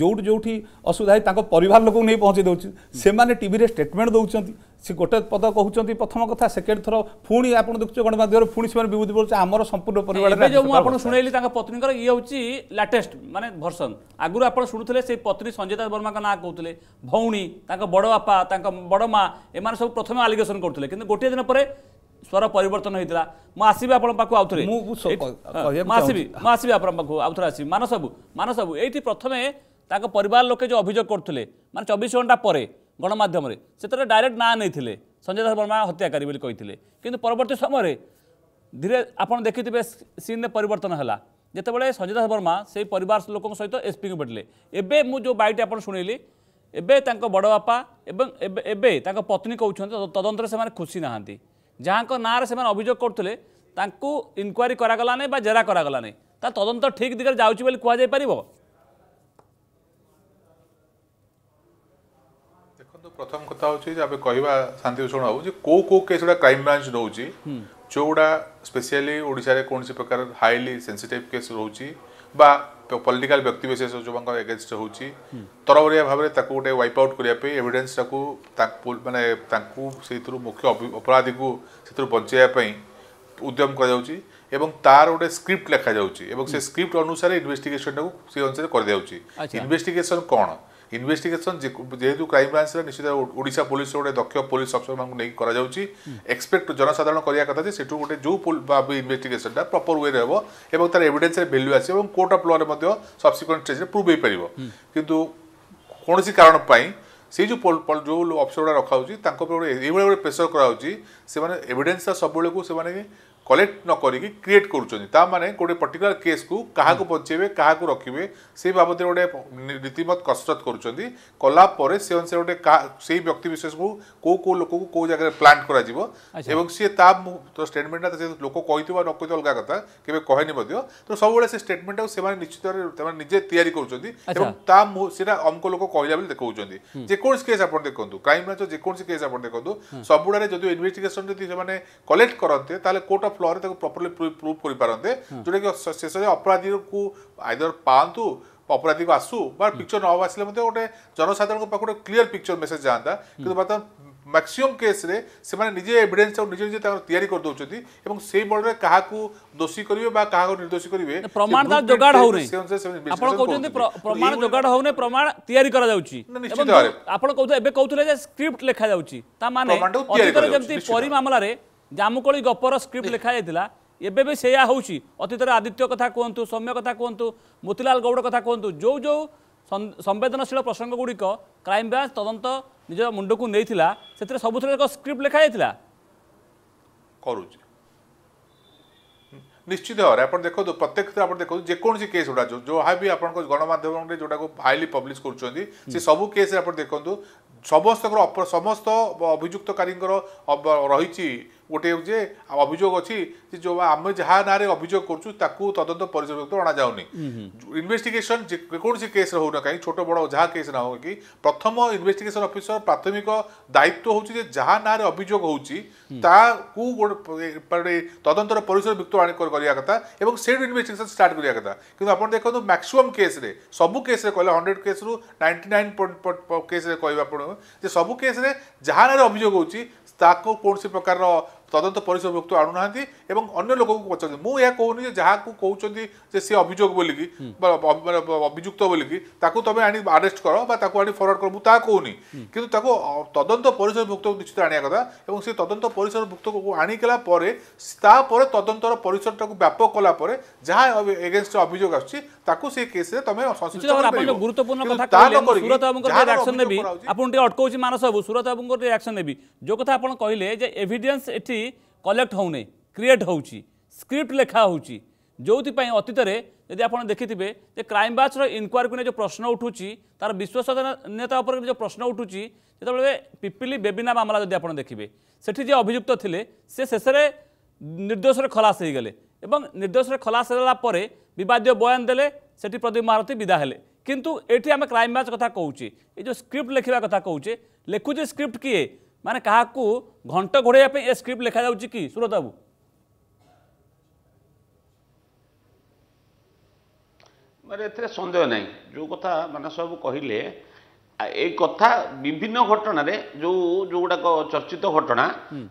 जो जो असुविधा पर लोक नहीं पहुंचे दौर से स्टेटमेंट दौरान ସେ ଗୋଟେ ପଦ କହୁଛନ୍ତି ପ୍ରଥମ କଥା ସେକେଣ୍ଡ ଥର ପୁଣି ଆପଣ ଦେଖୁଛନ୍ତି ଗଣମାଧ୍ୟମରେ ପୁଣି ସେମାନେ ବିବୃତି ବୋଲୁଛି ଆମର ସମ୍ପୂର୍ଣ୍ଣ ପରିବାର ମୁଁ ଆପଣ ଶୁଣେଇଲି ତାଙ୍କ ପତ୍ନୀଙ୍କର ଇଏ ହେଉଛି ଲାଟେଷ୍ଟ ମାନେ ଭର୍ସନ୍ ଆଗରୁ ଆପଣ ଶୁଣୁଥିଲେ ସେ ପତ୍ନୀ ସଞ୍ଜିତା ବର୍ମାଙ୍କ ନାଁ କହୁଥିଲେ ଭଉଣୀ ତାଙ୍କ ବଡ଼ବାପା ତାଙ୍କ ବଡ଼ମା ଏମାନେ ସବୁ ପ୍ରଥମେ ଆଲିଗେସନ୍ କରୁଥିଲେ କିନ୍ତୁ ଗୋଟିଏ ଦିନ ପରେ ସ୍ୱର ପରିବର୍ତ୍ତନ ହୋଇଥିଲା ମୁଁ ଆସିବି ଆପଣଙ୍କ ପାଖକୁ ଆଉ ଥରେ ମୁଁ ଆସିବି ମୁଁ ଆସିବି ଆପଣଙ୍କ ପାଖକୁ ଆଉ ଥରେ ଆସିବି ମାନସବୁ ମାନସବୁ ଏଇଠି ପ୍ରଥମେ ତାଙ୍କ ପରିବାର ଲୋକେ ଯେଉଁ ଅଭିଯୋଗ କରୁଥିଲେ ମାନେ ଚବିଶ ଘଣ୍ଟା ପରେ ଗଣମାଧ୍ୟମରେ ସେତେବେଳେ ଡାଇରେକ୍ଟ ନାଁ ନେଇଥିଲେ ସଞ୍ଜୟ ଦାସ ବର୍ମା ହତ୍ୟାକାରୀ ବୋଲି କହିଥିଲେ କିନ୍ତୁ ପରବର୍ତ୍ତୀ ସମୟରେ ଧୀରେ ଆପଣ ଦେଖିଥିବେ ସିନ୍ରେ ପରିବର୍ତ୍ତନ ହେଲା ଯେତେବେଳେ ସଞ୍ଜୟ ଦାସ ବର୍ମା ସେଇ ପରିବାର ଲୋକଙ୍କ ସହିତ ଏସ୍ପିଙ୍କୁ ଭେଟିଲେ ଏବେ ମୁଁ ଯେଉଁ ବାଇଟ୍ ଆପଣ ଶୁଣିଲି ଏବେ ତାଙ୍କ ବଡ଼ ବାପା ଏବଂ ଏବେ ଏବେ ତାଙ୍କ ପତ୍ନୀ କହୁଛନ୍ତି ତଦନ୍ତରେ ସେମାନେ ଖୁସି ନାହାନ୍ତି ଯାହାଙ୍କ ନାଁରେ ସେମାନେ ଅଭିଯୋଗ କରୁଥିଲେ ତାଙ୍କୁ ଇନକ୍ୱାରି କରାଗଲା ନାହିଁ ବା ଜେରା କରାଗଲା ନାହିଁ ତା ତଦନ୍ତ ଠିକ୍ ଦିଗରେ ଯାଉଛି ବୋଲି କୁହାଯାଇପାରିବ देखो प्रथम कथा हूँ कह शांति भूषण बाबू जो कौ कौ केस गुड़ा क्राइम ब्रांच रोच जो गुड़ा स्पेशियालीशार कौन प्रकार हाइली सेनसीटिव केस रोच पॉलिटिकल व्यक्ति विशेष जो एगेन्स्ट हो तरवरिया भाव में गोटे वाइप आउट करने एविडेन्स मैंने मुख्य अपराधी को से बचाई उद्यम कर एवं तार गोटे स्क्रिप्ट लिखा जाऊँच स्क्रिप्ट अनुसार इनभेटिगेसन से अनुसार कर दिया इनभेटिगेसन कौन ইনভেস্টিগেসন যেহেতু ক্রাইম ব্রাঞ্চରେ ନିଶ୍ଚିତ ଓଡ଼ିଶା ପୋଲିସ ଗୋଟେ ଦକ୍ଷ ପୋଲିସ ଅଫିସରମାନଙ୍କୁ ନେଇକି କରାଯାଉଛି ଏକ୍ସପେକ୍ଟ ଜନସାଧାରଣ କରିବା କଥା ଯେ ସେଠୁ ଗୋଟେ ଯେଉଁ ଭାବେ ଇନଭେଷ୍ଟିଗେସନଟା ପ୍ରପର ୱେରେ ହେବ ଏବଂ ତାର ଏଭିଡେନ୍ସରେ ଭ୍ୟାଲ୍ୟୁ ଆସିବ ଏବଂ କୋର୍ଟ ଅଫ୍ ଲରେ ମଧ୍ୟ ସବସିକ୍ୱେଣ୍ଟ ଷ୍ଟେଜ୍ରେ ପ୍ରୁଭ୍ ହୋଇପାରିବ କିନ୍ତୁ କୌଣସି କାରଣ ପାଇଁ ସେଇ ଯେଉଁ ଯେଉଁ ଅଫିସର ଗୁଡ଼ା ରଖାହେଉଛି ତାଙ୍କ ଉପରେ ଏଇଭଳି ଗୋଟେ ପ୍ରେସର କରାହେଉଛି ସେମାନେ ଏଭିଡେନ୍ସଟା ସବୁବେଳକୁ ସେମାନେ कलेक्ट न करी क्रिएट कर गोटे पर्टिकुला केस को क्या बचे क्या रखिए से बाबद गोटे रीतिमत कसरत करापर से अनुसार गोटे से व्यक्ति विशेष को कौ कौ लोक को कौ जगह प्लांट कर स्टेटमेंट लोक कही न कही अलग कथा के कहनी तो सब स्टेटमेंट निश्चित निजे अमक लोक कहला देखते जोकोसी केस आप देखते क्राइम ब्रांच जो केस आप देखते सबुड़ा जो जो कलेक्ट करते हैं कोर्ट अफ ଫ୍ଲୋରେ ତାକୁ ପ୍ରପରଲି ପ୍ରୁଭ୍ କରିପାରନ୍ତେ ଯେଉଁଟାକି ଶେଷରେ ଅପରାଧୀକୁ ଆଇଦର ପାଆନ୍ତୁ ଅପରାଧୀକୁ ଆସୁ ବା ପିକ୍ଚର ନ ଆସିଲେ ମଧ୍ୟ ଗୋଟେ ଜନସାଧାରଣଙ୍କ ପାଖକୁ ଗୋଟେ କ୍ଲିଅର ପିକ୍ଚର ମେସେଜ ଯାଆନ୍ତା କିନ୍ତୁ ବର୍ତ୍ତମାନ ମ୍ୟାକ୍ସିମମ୍ କେସ୍ରେ ସେମାନେ ନିଜେ ଏଭିଡେନ୍ସ ଆଉ ନିଜେ ନିଜେ ତାଙ୍କର ତିଆରି କରିଦେଉଛନ୍ତି ଏବଂ ସେଇ ବଳରେ କାହାକୁ ଦୋଷୀ କରିବେ ବା କାହାକୁ ନିର୍ଦ୍ଦୋଷୀ କରିବେ ପ୍ରମାଣ ତାର ଯୋଗାଡ଼ ହେଉନି ଆପଣ କହୁଛନ୍ତି ପ୍ରମାଣ ଯୋଗାଡ଼ ହେଉନି ପ୍ରମାଣ ତିଆରି କରାଯାଉଛି ଆପଣ କହୁଥିଲେ ଏବେ କହୁଥିଲେ ଯେ ସ୍କ୍ରିପ୍ଟ ଲେଖାଯାଉଛି ତା ମାନେ ଯେମିତି ପରି ମାମଲାରେ ଜାମୁକୋଳି ଗପର ସ୍କ୍ରିପ୍ଟ ଲେଖାଯାଇଥିଲା ଏବେ ବି ସେଇଆ ହେଉଛି ଅତୀତରେ ଆଦିତ୍ୟ କଥା କୁହନ୍ତୁ ସୌମ୍ୟ କଥା କୁହନ୍ତୁ ମୋତିଲାଲ ଗୌଡ଼ କଥା କୁହନ୍ତୁ ଯେଉଁ ଯେଉଁ ସମ୍ବେଦନଶୀଳ ପ୍ରସଙ୍ଗ ଗୁଡ଼ିକ କ୍ରାଇମବ୍ରାଞ୍ଚ ତଦନ୍ତ ନିଜ ମୁଣ୍ଡକୁ ନେଇଥିଲା ସେଥିରେ ସବୁଥିରେ ଏକ ସ୍କ୍ରିପ୍ଟ ଲେଖାଯାଇଥିଲା କରୁଛି ନିଶ୍ଚିତ ଭାବରେ ଆପଣ ଦେଖନ୍ତୁ ପ୍ରତ୍ୟକ୍ଷ ଆପଣ ଦେଖନ୍ତୁ ଯେକୌଣସି କେସ୍ ଗୁଡ଼ା ଯେଉଁ ଯାହା ବି ଆପଣଙ୍କ ଗଣମାଧ୍ୟମରେ ଯେଉଁଟାକୁ ଫାଇଲି ପବ୍ଲିଶ କରୁଛନ୍ତି ସେ ସବୁ କେସ୍ରେ ଆପଣ ଦେଖନ୍ତୁ ସମସ୍ତଙ୍କର ସମସ୍ତ ଅଭିଯୁକ୍ତକାରୀଙ୍କର ରହିଛି ଗୋଟିଏ ଯେ ଅଭିଯୋଗ ଅଛି ଯେ ଯେଉଁ ଆମେ ଯାହା ନାଁରେ ଅଭିଯୋଗ କରୁଛୁ ତାକୁ ତଦନ୍ତ ପରିଚୟକୁ ଅଣାଯାଉନି ଇନଭେଷ୍ଟିଗେସନ୍ ଯେକୌଣସି କେସ୍ରେ ହେଉ ନା କାହିଁକି ଛୋଟ ବଡ଼ ଯାହା କେସ୍ ନା ହେଉ କି ପ୍ରଥମ ଇନଭେଷ୍ଟିଗେସନ୍ ଅଫିସର ପ୍ରାଥମିକ ଦାୟିତ୍ୱ ହେଉଛି ଯେ ଯାହା ନାଁରେ ଅଭିଯୋଗ ହେଉଛି ତାକୁ ଗୋଟେ ତଦନ୍ତର ପରିସର ଯୁକ୍ତ କରିବା କଥା ଏବଂ ସେଇଠୁ ଇନଭେଷ୍ଟିଗେସନ୍ ଷ୍ଟାର୍ଟ କରିବା କଥା କିନ୍ତୁ ଆପଣ ଦେଖନ୍ତୁ ମ୍ୟାକ୍ସିମମ୍ କେସ୍ରେ ସବୁ କେସ୍ରେ କହିଲେ ହଣ୍ଡ୍ରେଡ଼ କେସ୍ରୁ ନାଇଣ୍ଟି ନାଇନ୍ କେସ୍ରେ କହିବା ଆପଣ ଯେ ସବୁ କେସ୍ରେ ଯାହା ନାଁରେ ଅଭିଯୋଗ ହେଉଛି ତାକୁ କୌଣସି ପ୍ରକାରର তদন্ত ପରିସରଭୁକ୍ତ ଆଣୁନାହାନ୍ତି ଏବଂ ଅନ୍ୟ ଲୋକଙ୍କୁ ପଚାରୁଛନ୍ତି ମୁଁ ଏହା କହୁନି ଯେ ଯାହାକୁ କହୁଛନ୍ତି ଯେ ସେ ଅଭିଯୋଗ ବୋଲିକି ଅଭିଯୁକ୍ତ ବୋଲିକି ତାକୁ ତମେ ଆଣି ଆରେଷ୍ଟ କର ବା ତାକୁ ଆଣି ଫରୱାର୍ଡ କର ମୁଁ ତାହା କହୁନି କିନ୍ତୁ ତାକୁ ତଦନ୍ତ ପରିସରଭୁକ୍ତ ନିଶ୍ଚିତ ଆଣିବା କଥା ଏବଂ ସେ ତଦନ୍ତ ପରିସରଭୁକ୍ତକୁ ଆଣିଗଲା ପରେ ତାପରେ ତଦନ୍ତର ପରିସରଟାକୁ ବ୍ୟାପକ କଲା ପରେ ଯାହା ଏଗେନଷ୍ଟରେ ଅଭିଯୋଗ ଆସୁଛି ତାକୁ ସେ କେସରେ ତମେ ଗୁରୁତ୍ୱପୂର୍ଣ୍ଣ କଥା କହିଲେ ସୁରତ ବାବୁଙ୍କର ରିଆକ୍ସନ ନେବି ଆପଣ ଟିକେ ଅଟକଉଛି ମାନସ ବାବୁ ସୁରତ ବାବୁଙ୍କର ରିଆକ୍ସନ ନେବି ଯେଉଁ କଥା ଆପଣ କହିଲେ ଯେ ଏଭିଡେନ୍ସ ଏଠି କଲେକ୍ଟ ହେଉନି କ୍ରିଏଟ୍ ହେଉଛି ସ୍କ୍ରିପ୍ଟ ଲେଖା ହେଉଛି ଯେଉଁଥିପାଇଁ ଅତୀତରେ ଯଦି ଆପଣ ଦେଖିଥିବେ ଯେ କ୍ରାଇମବ୍ରାଞ୍ଚର ଇନକ୍ୱାରୀକୁ ନେଇ ଯେଉଁ ପ୍ରଶ୍ନ ଉଠୁଛି ତାର ବିଶ୍ୱସନୀୟତା ଉପରେ ଯେଉଁ ପ୍ରଶ୍ନ ଉଠୁଛି ଯେତେବେଳେ ପିପିଲି ବେବିନା ମାମଲା ଯଦି ଆପଣ ଦେଖିବେ ସେଠି ଯିଏ ଅଭିଯୁକ୍ତ ଥିଲେ ସେ ଶେଷରେ ନିର୍ଦ୍ଦୋଷରେ ଖଲାସ ହେଇଗଲେ এবং নির্দোষের খলাস হলা পরে বিবাদীয় বয়ান দেলে সেটি প্রদীপ মহারতী বিদা হলে কিন্তু এটি আমি ক্রাইম ব্রাঞ্চ কথা কৌছে এই যে স্ক্রিপ্ট লেখা কথা কৌছে লেখুছে স্ক্রিপ্ট কি মানে কাহাকু ঘণ্ট ঘোড়াইয়া এ স্ক্রিপ্ট লেখা যাচ্ছে কি সুরতবাবু ମାନେ মানে ଏଥିରେ ସନ୍ଦେହ ନାହିଁ ଯେଉଁ କଥା ମାନେ ସବୁ କହିଲେ ଏଇ କଥା ବିଭିନ୍ନ ଘଟଣାରେ ଯେଉଁ ଯେଉଁଗୁଡ଼ାକ চর্চিত ঘটনা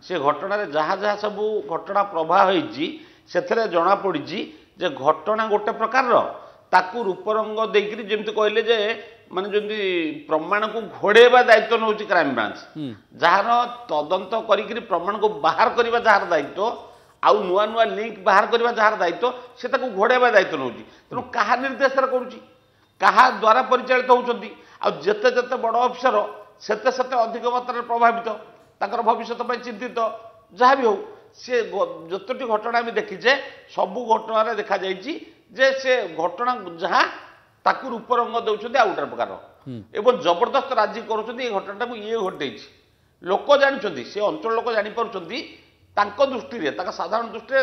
সে ঘটনার যা যা সব ঘটনা প্রভাব ହେଇଛି ସେଥିରେ ଜଣାପଡ଼ିଛି ଯେ ଘଟଣା ଗୋଟେ ପ୍ରକାରର ତାକୁ ରୂପରଙ୍ଗ ଦେଇକିରି ଯେମିତି କହିଲେ ଯେ ମାନେ ଯେମିତି ପ୍ରମାଣକୁ ଘୋଡ଼େଇବା ଦାୟିତ୍ୱ ନେଉଛି କ୍ରାଇମବ୍ରାଞ୍ଚ ଯାହାର ତଦନ୍ତ କରିକିରି ପ୍ରମାଣକୁ ବାହାର କରିବା ଯାହାର ଦାୟିତ୍ୱ ଆଉ ନୂଆ ନୂଆ ଲିଙ୍କ ବାହାର କରିବା ଯାହାର ଦାୟିତ୍ୱ ସେ ତାକୁ ଘୋଡ଼େଇବା ଦାୟିତ୍ୱ ନେଉଛି ତେଣୁ କାହା ନିର୍ଦ୍ଦେଶରେ କରୁଛି କାହା ଦ୍ୱାରା ପରିଚାଳିତ ହେଉଛନ୍ତି ଆଉ ଯେତେ ଯେତେ ବଡ଼ ଅଫିସର ସେତେ ସେତେ ଅଧିକ ମାତ୍ରାରେ ପ୍ରଭାବିତ ତାଙ୍କର ଭବିଷ୍ୟତ ପାଇଁ ଚିନ୍ତିତ ଯାହା ବି ହେଉ সে যতটি ঘটনা আমি দেখিছে সবু ঘটনার দেখা যাই যে সে ঘটনা যা তাকে রূপরঙ্গ দেউছেন আউ গোটে প্রকার এবং জবরদস্ত রাজি করছেন এই ঘটনাটা ইয়ে ঘটাইছি লোক জাঁচান সে অঞ্চল লোক জাঁপারুচ্ছেন ତାଙ୍କ ଦୃଷ୍ଟିରେ ତାଙ୍କ ସାଧାରଣ ଦୃଷ୍ଟିରେ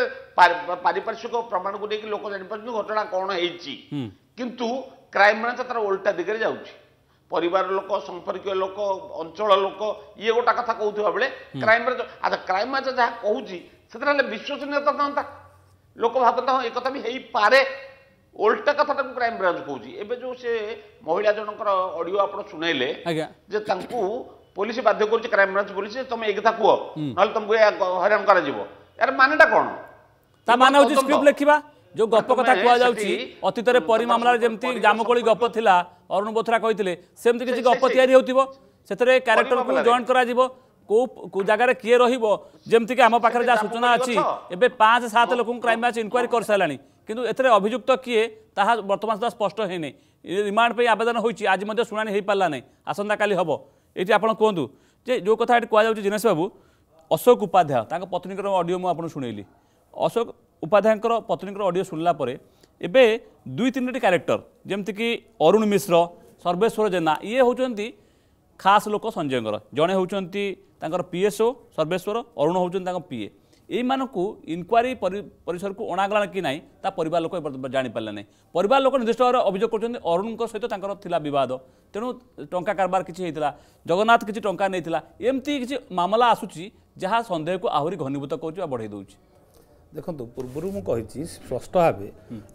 ପାରିପାର୍ଶ୍ୱିକ ପ୍ରମାଣକୁ ନେଇକି ଲୋକ ଜାଣିପାରୁଛନ୍ତି ଘଟଣା କ'ଣ ହେଇଛି କିନ୍ତୁ ব্রাঞ্চ ତାର ଓଲଟା ଦିଗରେ ଯାଉଛି পরিবার লোক সম্পর্কীয় লোক অঞ্চল লোক ইয়ে গোটা কথা কৌথা বেড়ে ক্রাইমরে আচ্ছা ক্রাইম আচ্ছা যা কৌছি সেটা হলে বিশ্বসনীয়তা থাকা লোক ভাবতা হ্যাঁ একথা বি হয়েপরে ଓଲଟା କଥାଟାକୁ କ୍ରାଇମ ବ୍ରାଞ୍ଚ କହୁଛି ଏବେ ଯୋଉ ସେ ମହିଳା ଜଣଙ୍କର ଅଡିଓ ଆପଣ ଶୁଣେଇଲେ ଯେ ତାଙ୍କୁ ପୋଲିସ ବାଧ୍ୟ କରୁଛି କ୍ରାଇମ ବ୍ରାଞ୍ଚ ପୋଲିସ ତମେ ଏ କଥା କୁହ ନହେଲେ ତମକୁ ହଇରାଣ କରାଯିବ ଏହାର ମାନେଟା କଣ ତା ମାନେ ହଉଛି ସ୍କ୍ରିପ୍ଟ ଲେଖିବା ଯୋଉ ଗପ କଥା କୁହାଯାଉଛି ଅତୀତରେ ପରିମାମଲାରେ ଯେମିତି ଜାମୁକୋଳି ଗପ ଥିଲା ଅରୁଣ ବୋଥରା କହିଥିଲେ ସେମିତି କିଛି ଗପ ତିଆରି ହେଉଥିବ ସେଥିରେ କ୍ୟାରେକ୍ଟରକୁ ଜଏନ୍ କରାଯିବ କେଉଁ ଜାଗାରେ କିଏ ରହିବ ଯେମିତିକି ଆମ ପାଖରେ ଯାହା ସୂଚନା ଅଛି ଏବେ ପାଞ୍ଚ ସାତ ଲୋକଙ୍କୁ କ୍ରାଇମବ୍ରାଞ୍ଚ ଇନକ୍ୱାରି କରିସାରିଲାଣି କିନ୍ତୁ ଏଥିରେ ଅଭିଯୁକ୍ତ କିଏ ତାହା ବର୍ତ୍ତମାନ ସୁଦ୍ଧା ସ୍ପଷ୍ଟ ହୋଇନି ରିମାଣ୍ଡ ପାଇଁ ଆବେଦନ ହୋଇଛି ଆଜି ମଧ୍ୟ ଶୁଣାଣି ହୋଇପାରିଲା ନାହିଁ ଆସନ୍ତାକାଲି ହେବ ଏଇଠି ଆପଣ କୁହନ୍ତୁ ଯେ ଯେଉଁ କଥା ଏଠି କୁହାଯାଉଛି ଦିନେଶ ବାବୁ ଅଶୋକ ଉପାଧ୍ୟାୟ ତାଙ୍କ ପତ୍ନୀଙ୍କର ଅଡ଼ିଓ ମୁଁ ଆପଣଙ୍କୁ ଶୁଣେଇଲି ଅଶୋକ ଉପାଧ୍ୟାୟଙ୍କର ପତ୍ନୀଙ୍କର ଅଡ଼ିଓ ଶୁଣିଲା ପରେ ଏବେ ଦୁଇ ତିନିଟି କ୍ୟାରେକ୍ଟର ଯେମିତିକି ଅରୁଣ ମିଶ୍ର ସର୍ବେଶ୍ୱର ଜେନା ଇଏ ହେଉଛନ୍ତି ଖାସ ଲୋକ ସଞ୍ଜୟଙ୍କର ଜଣେ ହେଉଛନ୍ତି ତାଙ୍କର ପିଏସ୍ଓ ସର୍ବେଶ୍ୱର ଅରୁଣ ହେଉଛନ୍ତି ତାଙ୍କ ପିଏ ଏଇମାନଙ୍କୁ ଇନକ୍ୱାରି ପରିସରକୁ ଅଣାଗଲା କି ନାହିଁ ତା ପରିବାର ଲୋକ ଜାଣିପାରିଲେ ନାହିଁ ପରିବାର ଲୋକ ନିର୍ଦ୍ଦିଷ୍ଟ ଭାବରେ ଅଭିଯୋଗ କରୁଛନ୍ତି ଅରୁଣଙ୍କ ସହିତ ତାଙ୍କର ଥିଲା ବିବାଦ ତେଣୁ ଟଙ୍କା କାରବାର କିଛି ହୋଇଥିଲା ଜଗନ୍ନାଥ କିଛି ଟଙ୍କା ନେଇଥିଲା ଏମିତି କିଛି ମାମଲା ଆସୁଛି ଯାହା ସନ୍ଦେହକୁ ଆହୁରି ଘନୀଭୂତ କରୁଛି ବା ବଢ଼େଇ ଦେଉଛି ଦେଖନ୍ତୁ ପୂର୍ବରୁ ମୁଁ କହିଛି ସ୍ପଷ୍ଟ ଭାବେ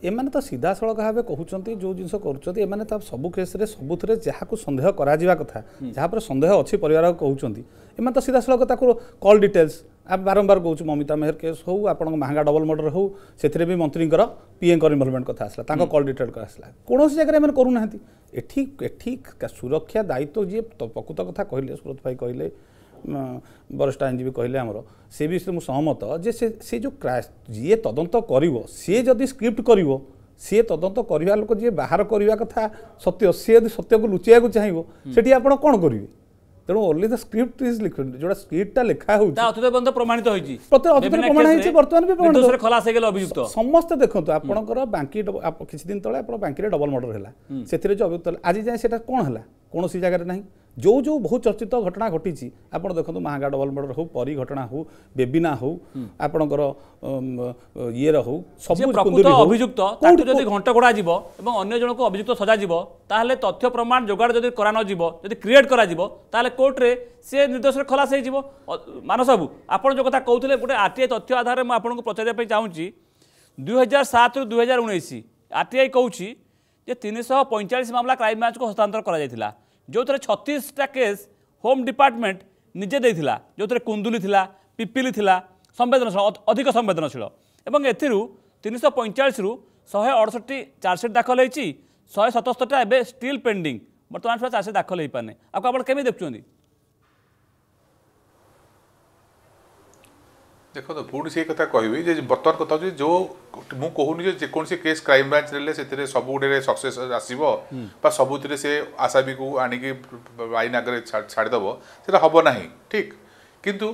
ଏମାନେ ତ ସିଧାସଳଖ ଭାବେ କହୁଛନ୍ତି ଯେଉଁ ଜିନିଷ କରୁଛନ୍ତି ଏମାନେ ତ ସବୁ କେସ୍ରେ ସବୁଥିରେ ଯାହାକୁ ସନ୍ଦେହ କରାଯିବା କଥା ଯାହା ଉପରେ ସନ୍ଦେହ ଅଛି ପରିବାର କହୁଛନ୍ତି ଏମାନେ ତ ସିଧାସଳଖ ତାକୁ କଲ୍ ଡିଟେଲ୍ସ ଆମେ ବାରମ୍ବାର କହୁଛୁ ମମିତା ମେହର କେସ୍ ହଉ ଆପଣଙ୍କ ମହାଙ୍ଗା ଡବଲ ମର୍ଡର ହଉ ସେଥିରେ ବି ମନ୍ତ୍ରୀଙ୍କର ପିଏଙ୍କର ଇନଭଲ୍ଭମେଣ୍ଟ କଥା ଆସିଲା ତାଙ୍କ କଲ୍ ଡିଟେଲ୍ ଆସିଲା କୌଣସି ଜାଗାରେ ଏମାନେ କରୁନାହାନ୍ତି ଏଠି ଏଠି ସୁରକ୍ଷା ଦାୟିତ୍ୱ ଯିଏ ପ୍ରକୃତ କଥା କହିଲେ ସୁରତ ଭାଇ କହିଲେ ବରିଷ୍ଠ ଆଇନଜୀବୀ କହିଲେ ଆମର ସେ ବିଷୟରେ ମୁଁ ସହମତ ଯେ ସେ ସେ ଯେଉଁ ଯିଏ ତଦନ୍ତ କରିବ ସିଏ ଯଦି ସ୍କ୍ରିପ୍ଟ କରିବ ସିଏ ତଦନ୍ତ କରିବା ଲୋକ ଯିଏ ବାହାର କରିବା କଥା ସତ୍ୟ ସିଏ ଯଦି ସତ୍ୟକୁ ଲୁଚାଇବାକୁ ଚାହିଁବ ସେଠି ଆପଣ କ'ଣ କରିବେ ତେଣୁ ଓନ୍ଲି ଦ ସ୍କ୍ରିପ୍ଟ ଇଜ୍ ଲିଖେଣ୍ଡ ଯୋଉଟା ସ୍କ୍ରିପ୍ଟଟା ଲେଖା ହେଉଛି ଅତୀତ ପର୍ଯ୍ୟନ୍ତ ପ୍ରମାଣିତ ହୋଇଛି ଅତୀତରେ ପ୍ରମାଣ ହେଇଛି ବର୍ତ୍ତମାନ ବି ପ୍ରମାଣ ଖଲାସ ହେଇଗଲେ ଅଭିଯୁକ୍ତ ସମସ୍ତେ ଦେଖନ୍ତୁ ଆପଣଙ୍କର ବାଙ୍କି କିଛି ଦିନ ତଳେ ଆପଣ ବାଙ୍କିରେ ଡବଲ ମର୍ଡର ହେଲା ସେଥିରେ ଯେଉଁ ଅଭିଯୁକ୍ତ ହେଲା ଆଜି ଯାଏଁ ସେଟା କ'ଣ ହେଲା କୌଣସି ଜାଗାରେ ନାହିଁ ଯେଉଁ ଯେଉଁ ବହୁ ଚର୍ଚ୍ଚିତ ଘଟଣା ଘଟିଛି ଆପଣ ଦେଖନ୍ତୁ ମାହାଙ୍ଗା ଡବଲ ମର୍ଡର ହେଉ ପରୀ ଘଟଣା ହେଉ ବେବିନା ହେଉ ଆପଣଙ୍କର ଇଏର ହେଉ ସବୁ ଅଭିଯୁକ୍ତ ଯଦି ଘଣ୍ଟ ଘୋଡ଼ାଯିବ ଏବଂ ଅନ୍ୟ ଜଣକୁ ଅଭିଯୁକ୍ତ ସଜାଯିବ ତାହେଲେ ତଥ୍ୟ ପ୍ରମାଣ ଯୋଗାଡ଼ ଯଦି କରାନଯିବ ଯଦି କ୍ରିଏଟ୍ କରାଯିବ ତାହେଲେ କୋର୍ଟରେ ସେ ନିର୍ଦ୍ଦୋଷରେ ଖଲାସ ହେଇଯିବ ମାନସ ଆପଣ ଯେଉଁ କଥା କହୁଥିଲେ ଗୋଟେ ଆର୍ ତଥ୍ୟ ଆଧାରରେ ମୁଁ ଆପଣଙ୍କୁ ପଚାରିବା ପାଇଁ ଚାହୁଁଛି ଦୁଇହଜାର ସାତରୁ ଦୁଇହଜାର ଉଣେଇଶ ଆର୍ ଟି ଆଇ କହୁଛି ଯେ ତିନିଶହ ପଇଁଚାଳିଶ ମାମଲା କ୍ରାଇମବ୍ରାଞ୍ଚକୁ ହସ୍ତାନ୍ତର କରାଯାଇଥିଲା ଯେଉଁଥିରେ ଛତିଶଟା କେସ୍ ହୋମ୍ ଡିପାର୍ଟମେଣ୍ଟ ନିଜେ ଦେଇଥିଲା ଯେଉଁଥିରେ କୁନ୍ଦୁଲି ଥିଲା ପିପିଲି ଥିଲା ସମ୍ବେଦନଶୀଳ ଅଧିକ ସମ୍ବେଦନଶୀଳ ଏବଂ ଏଥିରୁ ତିନିଶହ ପଇଁଚାଳିଶରୁ ଶହେ ଅଡ଼ଷଠି ଚାର୍ଜସିଟ୍ ଦାଖଲ ହୋଇଛି ଶହେ ସତସ୍ତରିଟା ଏବେ ଷ୍ଟିଲ୍ ପେଣ୍ଡିଂ ବର୍ତ୍ତମାନ ସୁଦ୍ଧା ଚାର୍ଜସିଟ୍ ଦାଖଲ ହୋଇପାରିନି ଆଉ ଆପଣ କେମିତି ଦେଖୁଛନ୍ତି ଦେଖନ୍ତୁ ପୁଣି ସେଇ କଥା କହିବି ଯେ ବର୍ତ୍ତମାନ କଥା ହେଉଛି ଯେଉଁ ମୁଁ କହୁନି ଯେ ଯେକୌଣସି କେସ୍ କ୍ରାଇମ୍ ବ୍ରାଞ୍ଚ ନେଲେ ସେଥିରେ ସବୁଗୁଡ଼େରେ ସକ୍ସେସ୍ ଆସିବ ବା ସବୁଥିରେ ସେ ଆସାମୀକୁ ଆଣିକି ଆଇନ ଆଗରେ ଛାଡ଼ିଦେବ ସେଇଟା ହେବ ନାହିଁ ଠିକ୍ କିନ୍ତୁ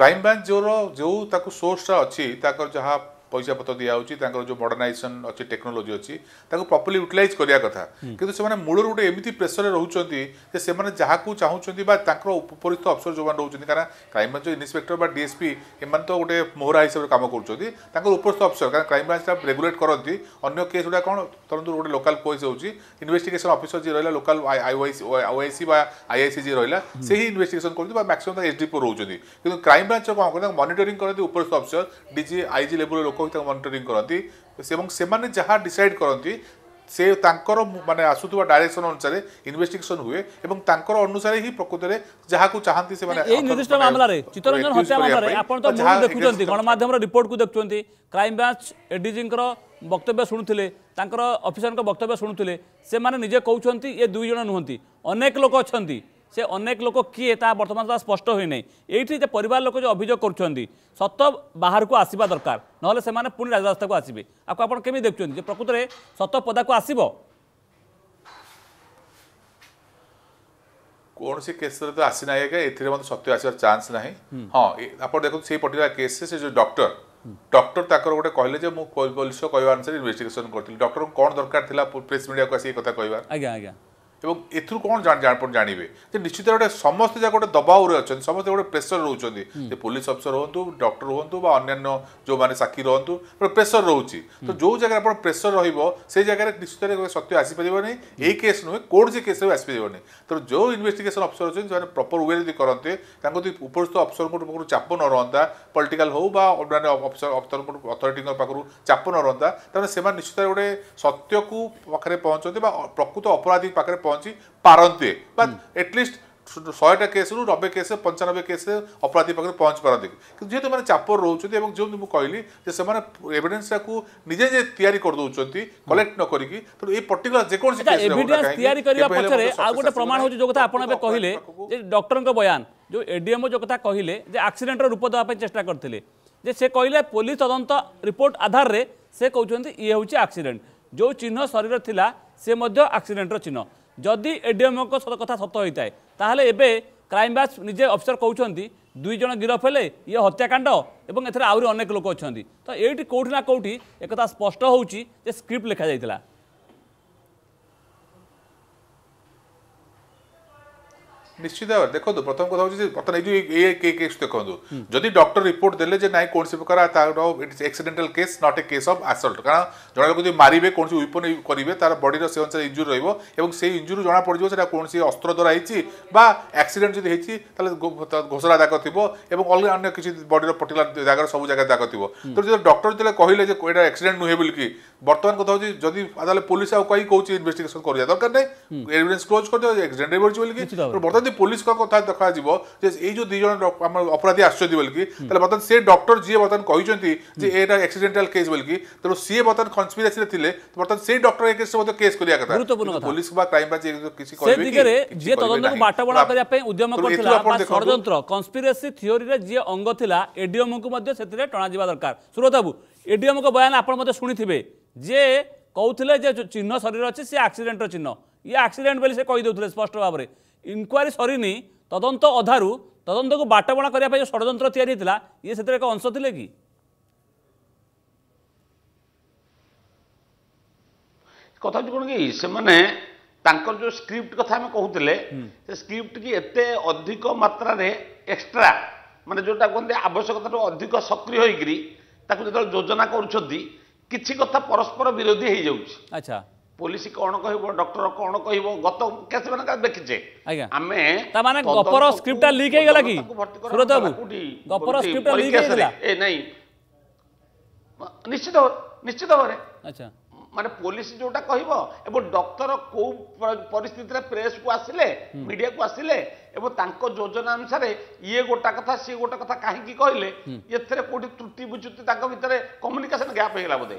କ୍ରାଇମ୍ ବ୍ରାଞ୍ଚ ଯେଉଁର ଯେଉଁ ତାକୁ ସୋର୍ସଟା ଅଛି ତାଙ୍କର ଯାହା ପଇସା ପତ୍ର ଦିଆହେଉଛି ତାଙ୍କର ଯେଉଁ ମଡର୍ଣ୍ଣାଇଜେସନ୍ ଅଛି ଟେକ୍ନୋଲୋଜି ଅଛି ତାକୁ ପ୍ରପର୍ଲି ୟୁଟିଲାଇଜ୍ କରିବା କଥା କିନ୍ତୁ ସେମାନେ ମୂଳରୁ ଗୋଟେ ଏମିତି ପ୍ରେସରରେ ରହୁଛନ୍ତି ଯେ ସେମାନେ ଯାହାକୁ ଚାହୁଁଛନ୍ତି ବା ତାଙ୍କର ଉପରିସ୍ଥ ଅଫିସର ଯେଉଁମାନେ ରହୁଛନ୍ତି କାରଣ କ୍ରାଇମ୍ ବ୍ରାଞ୍ଚ ଇନ୍ସପେକ୍ଟର ବା ଡିଏସ୍ପି ଏମାନେ ତ ଗୋଟେ ମୋହରା ହିସାବରେ କାମ କରୁଛନ୍ତି ତାଙ୍କର ଉପରିସ୍ଥ ଅଫିସର କାରଣ କ୍ରାଇମ୍ ବ୍ରାଞ୍ଚଟା ରେଗୁଲେଟ୍ କରନ୍ତି ଅନ୍ୟ କେସ୍ ଗୁଡ଼ା କ'ଣ ଧରନ୍ତୁ ଗୋଟେ ଲୋକାଲ୍ କେସ୍ ହେଉଛି ଇନଭେଷ୍ଟିଗେସନ୍ ଅଫିସର ଯିଏ ରହିଲା ଲୋକାଲ୍ ଆଇଓଆଇସି ବା ଆଇଆଇସି ଯିଏ ରହିଲା ସେହି ଇନଭେଷ୍ଟିଗେସନ୍ କରୁଛନ୍ତି ବା ମ୍ୟାକ୍ସିମମ୍ ତାଙ୍କ ଏସ୍ଡିପି ରହୁଛନ୍ତି କିନ୍ତୁ କ୍ରାଇମ୍ ବ୍ରାଞ୍ଚ କ'ଣ କରନ୍ତି ମନିଟରିଂ କରନ୍ତି ଉପରିସ୍ଥ ଅଫିସର ଡିଜି ଆଇଜି ଲେବୁଲ୍ର ଲୋକ କହି ତାଙ୍କୁ ମନିଟରିଂ କରନ୍ତି ଏବଂ ସେମାନେ ଯାହା ଡିସାଇଡ଼୍ କରନ୍ତି ସେ ତାଙ୍କର ମାନେ ଆସୁଥିବା ଡାଇରେକ୍ସନ ଅନୁସାରେ ଇନଭେଷ୍ଟିଗେସନ ହୁଏ ଏବଂ ତାଙ୍କର ଅନୁସାରେ ହିଁ ପ୍ରକୃତରେ ଯାହାକୁ ଚାହାନ୍ତି ସେମାନେ ଏହି ନିର୍ଦ୍ଦିଷ୍ଟ ମାମଲାରେ ଚିତ୍ତରଞ୍ଜନ ହତ୍ୟା ମାମଲାରେ ଆପଣ ତ ଯାହା ଦେଖୁଛନ୍ତି ଗଣମାଧ୍ୟମର ରିପୋର୍ଟକୁ ଦେଖୁଛନ୍ତି କ୍ରାଇମବ୍ରାଞ୍ଚ ଏଡିଜିଙ୍କର ବକ୍ତବ୍ୟ ଶୁଣୁଥିଲେ ତାଙ୍କର ଅଫିସରଙ୍କ ବକ୍ତବ୍ୟ ଶୁଣୁଥିଲେ ସେମାନେ ନିଜେ କହୁଛନ୍ତି ଏ ଦୁଇ ଜଣ ନୁହନ୍ତି ଅନେକ ଲୋକ ଅଛନ୍ତି সে অনেক লোক কি তা বর্তমান তা স্পষ্ট হয়ে নাই এইটি যে পরিবার লোক যে অভিযোগ করছেন সত বাহারকু আসবা দরকার নহলে সে পুঁ রাজরাস্তাকে আসবে আপনার কেমি দেখছেন যে প্রকৃতরে সত পদাকু আসব କୌଣସି କେସ୍ରେ ତ ଆସିନାହିଁ ଆଜ୍ଞା ଏଥିରେ ମଧ୍ୟ ସତ୍ୟ ଆସିବାର ଚାନ୍ସ ନାହିଁ ହଁ ଆପଣ ଦେଖନ୍ତୁ ସେଇ ପର୍ଟିକୁଲାର କେସ୍ରେ ସେ ଯେଉଁ ଡକ୍ଟର ଡକ୍ଟର ତାଙ୍କର ଗୋଟେ କହିଲେ ଯେ ମୁଁ ପୋଲିସର କହିବା ଅନୁସାରେ ଇନଭେଷ୍ଟିଗେସନ କରିଥିଲି ଡକ୍ଟରଙ୍କୁ କ'ଣ ଦରକାର ଥିଲା ପ୍ରେସ୍ ମିଡ଼ିଆକୁ ଆସି ଏ କଥା କହିବାର ଆଜ୍ଞା ଆଜ୍ଞା এবং ଏଥିରୁ କ'ଣ ଜାଣିବେ ଯେ ନିଶ୍ଚିତ ଗୋଟେ ସମସ୍ତେ ଯାକ ଗୋଟେ ଦବାଉରେ ଅଛନ୍ତି ସମସ୍ତେ ଗୋଟେ ପ୍ରେସର ରହୁଛନ୍ତି ସେ ପୋଲିସ ଅଫିସର ହୁଅନ୍ତୁ ଡକ୍ଟର ହୁଅନ୍ତୁ ବା ଅନ୍ୟାନ୍ୟ ଯେଉଁମାନେ ସାକ୍ଷୀ ରହନ୍ତୁ ଗୋଟେ ପ୍ରେସର ରହୁଛି ତ ଯେଉଁ ଜାଗାରେ ଆପଣ ପ୍ରେସର ରହିବ ସେଇ ଜାଗାରେ ନିଶ୍ଚିତରେ ସତ୍ୟ ଆସିପାରିବନି ଏଇ କେସ୍ ନୁହେଁ କୌଣସି କେସ୍ରେ ବି ଆସିପାରିବନି ତେଣୁ ଯେଉଁ ଇନଭେଷ୍ଟିଗେସନ୍ ଅଫିସର ଅଛନ୍ତି ସେମାନେ ପ୍ରପର ୱେରେ ଯଦି କରନ୍ତେ ତାଙ୍କୁ ଯଦି ଉପରସ୍ଥ ଅଫିସରଙ୍କ ପାଖରୁ ଚାପ ନ ରହନ୍ତା ପଲିଟିକାଲ ହେଉ ବା ଅନ୍ୟାନ୍ୟ ଅଫିସର ଅଥରିଟିଙ୍କ ପାଖରୁ ଚାପ ନ ରହନ୍ତା ତାହେଲେ ସେମାନେ ନିଶ୍ଚିତ ଗୋଟେ ସତ୍ୟକୁ ପାଖରେ ପହଞ୍ଚନ୍ତି ବା ପ୍ରକୃତ ଅପରାଧୀ ପାଖରେ ପହଞ୍ଚନ୍ତି ପହଞ୍ଚି ପାରନ୍ତି ବଟ୍ ଏଟଲିଷ୍ଟ ଶହେଟା କେସ୍ରୁ ନବେ କେସ୍ ପଞ୍ଚାନବେ କେସ୍ ଅପରାଧୀ ପାଖରେ ପହଞ୍ଚି ପାରନ୍ତି କିନ୍ତୁ ଯେହେତୁ ସେମାନେ ଚାପରେ ରହୁଛନ୍ତି ଏବଂ ଯେମିତି ମୁଁ କହିଲି ଯେ ସେମାନେ ଏଭିଡେନ୍ସଟାକୁ ନିଜେ ନିଜେ ତିଆରି କରିଦେଉଛନ୍ତି କଲେକ୍ଟ ନ କରିକି ତେଣୁ ଏଇ ପର୍ଟିକୁଲାର ଯେକୌଣସି ତିଆରି କରିବା ପଛରେ ଆଉ ଗୋଟେ ପ୍ରମାଣ ହେଉଛି ଯେଉଁ କଥା ଆପଣ ଏବେ କହିଲେ ଯେ ଡକ୍ଟରଙ୍କ ବୟାନ ଯେଉଁ ଏଡିଏମ୍ଓ ଯେଉଁ କଥା କହିଲେ ଯେ ଆକ୍ସିଡେଣ୍ଟର ରୂପ ଦେବା ପାଇଁ ଚେଷ୍ଟା କରିଥିଲେ ଯେ ସେ କହିଲେ ପୋଲିସ ତଦନ୍ତ ରିପୋର୍ଟ ଆଧାରରେ ସେ କହୁଛନ୍ତି ଇଏ ହେଉଛି ଆକ୍ସିଡେଣ୍ଟ ଯେଉଁ ଚିହ୍ନ ଶରୀର ଥିଲା ସେ ମଧ୍ୟ ଆକ୍ସିଡେଣ୍ଟର ଚିହ୍ନ ଯଦି ଏ ଏଡିଏମ୍ଙ୍କ କଥା ସତ ହୋଇଥାଏ ତାହେଲେ ଏବେ କ୍ରାଇମ୍ବ୍ରାଞ୍ଚ ନିଜେ ଅଫିସର କହୁଛନ୍ତି ଦୁଇ ଜଣ ଗିରଫ ହେଲେ ଇଏ ହତ୍ୟାକାଣ୍ଡ ଏବଂ ଏଥିରେ ଆହୁରି ଅନେକ ଲୋକ ଅଛନ୍ତି ତ ଏଇଠି କେଉଁଠି ନା କେଉଁଠି ଏକଥା ସ୍ପଷ୍ଟ ହେଉଛି ଯେ ସ୍କ୍ରିପ୍ଟ ଲେଖାଯାଇଥିଲା ନିଶ୍ଚିତ ଭାବରେ ଦେଖନ୍ତୁ ପ୍ରଥମ କଥା ହେଉଛି ବର୍ତ୍ତମାନ ଏଇ ଯେଉଁ ଏ କେ କେସ୍ ଦେଖନ୍ତୁ ଯଦି ଡକ୍ଟର ରିପୋର୍ଟ ଦେଲେ ଯେ ନାଇଁ କୌଣସି ପ୍ରକାର ତାର it's accidental case not a case of assault କାରଣ ଜଣେ ଲୋକ ଯଦି ମାରିବେ କୌଣସି ୱେପନ୍ କରିବେ ତାର ବଡ଼ିର ସେ ଅନୁସାରେ ଇଞ୍ଜୁରି ରହିବ ଏବଂ ସେଇ ଇଞ୍ଜୁରି ଜଣାପଡ଼ିଯିବ ସେଇଟା କୌଣସି ଅସ୍ତ୍ର ଦ୍ୱାରା ହେଇଛି ବା ଆକ୍ସିଡେଣ୍ଟ ଯଦି ହେଇଛି ତାହେଲେ ଘୋଷରା ଦାଗ ଥିବ ଏବଂ ଅଲଗା ଅନ୍ୟ କିଛି ବଡ଼ିର ପର୍ଟିକୁଲାର ଜାଗାର ସବୁ ଜାଗାରେ ଦାଗ ଥିବ ତେଣୁ ଯଦି ଡକ୍ଟର ଯେତେବେଳେ କହିଲେ ଯେ ଏଇଟା ଆକ୍ସିଡେଣ୍ଟ ନୁହେଁ ବୋଲିକି ବର୍ତ୍ତମାନ କଥା ହେଉଛି ଯଦି ତାହେଲେ ପୋଲିସ ଆଉ କହିକି କହୁଛି ଇନଭେଷ୍ଟିଗେସନ୍ କରିବା ଦରକାର ନାହିଁ ଏଭିଡେନ୍ସ କ୍ଲୋଜ୍ କରିଦିଅ ଆକ୍ସିଡେଣ୍ଟ ହେଇପଡ଼ିଛି ବୋଲିକି ବର୍ତ୍ତମାନ কথা দেখা যাব যে এই যে দুইজন আমার অপরাধী আসছেন বলি তাহলে বর্তমানে সে ডক্টর যে বর্তমানে कहते যে এটা এক্সিডেন্টাল কেস বলি তেমন সি বর্তমান কনস্পিরেসিতে থিলে বর্তমান সেই ডক্টর এই কেসে মধ্যে কেস করিয়া কথা গুরুত্বপূর্ণ কথা পুলিশ বা ক্রাইম ব্রাঞ্চ কিছু করিবে সেই দিগরে যে তদন্তক বাটবড়া করিয়া পাই উদ্যম করছিলা বা ষড়যন্ত্র কনস্পিরেসি থিওরি রে যে অঙ্গ থিলা এডিএম কু মধ্যে সেতিরে টণা যিবা দরকার সুরত বাবু এডিএম কো বয়ান আপন মধ্যে শুনিথিবে যে কৌথিলে যে চিহ্ন শরীর আছে সে চিহ্ন ইয়ে আক্সিডেন্ট বলে সে কই দেউথিলে স্পষ্ট ଇନକ୍ୱାରି ସରିନି ତଦନ୍ତ ଅଧାରୁ ତଦନ୍ତକୁ ବାଟବଣା କରିବା ପାଇଁ ଯେଉଁ ଷଡ଼ଯନ୍ତ୍ର ତିଆରି ହେଇଥିଲା ଇଏ ସେଥିରେ ଏକ ଅଂଶ ଥିଲେ କି କଥା ହେଉଛି କ'ଣ କି ସେମାନେ ତାଙ୍କର ଯେଉଁ ସ୍କ୍ରିପ୍ଟ କଥା ଆମେ କହୁଥିଲେ ସେ ସ୍କ୍ରିପ୍ଟ କି ଏତେ ଅଧିକ ମାତ୍ରାରେ ଏକ୍ସଟ୍ରା ମାନେ ଯେଉଁଟା କୁହନ୍ତି ଆବଶ୍ୟକତାରୁ ଅଧିକ ସକ୍ରିୟ ହୋଇକରି ତାକୁ ଯେତେବେଳେ ଯୋଜନା କରୁଛନ୍ତି କିଛି କଥା ପରସ୍ପର ବିରୋଧୀ ହେଇଯାଉଛି ଆଚ୍ଛା ପୋଲିସ କ'ଣ କହିବ ଡକ୍ଟର କ'ଣ କହିବ ଗତ କେସ ମାନେ ଦେଖିଛେ ଆମେ ତା ମାନେ ଗପର ସ୍କ୍ରିପ୍ଟଟା ଲିକ୍ ହେଇଗଲା କି ସୁରତ ବାବୁ ଗପର ସ୍କ୍ରିପ୍ଟଟା ଲିକ୍ ହେଇଗଲା ଏ ନାଇଁ ନିଶ୍ଚିତ ନିଶ୍ଚିତ ଭାବରେ ଆଚ୍ଛା ମାନେ ପୋଲିସ ଯୋଉଟା କହିବ ଏବଂ ଡକ୍ଟର କୋଉ ପରିସ୍ଥିତିରେ ପ୍ରେସକୁ ଆସିଲେ ମିଡିଆକୁ ଆସିଲେ ଏବଂ ତାଙ୍କ ଯୋଜନା ଅନୁସାରେ ଇଏ ଗୋଟେ କଥା ସିଏ ଗୋଟେ କଥା କାହିଁକି କହିଲେ ଏଥିରେ କୋଉଠି ତ୍ରୁଟି ବୁଝୁଛି ତାଙ୍କ ଭିତରେ କମ୍ୟୁନିକେସନ ଗ୍ୟାପ୍ ହେଇଗଲା ବୋଧେ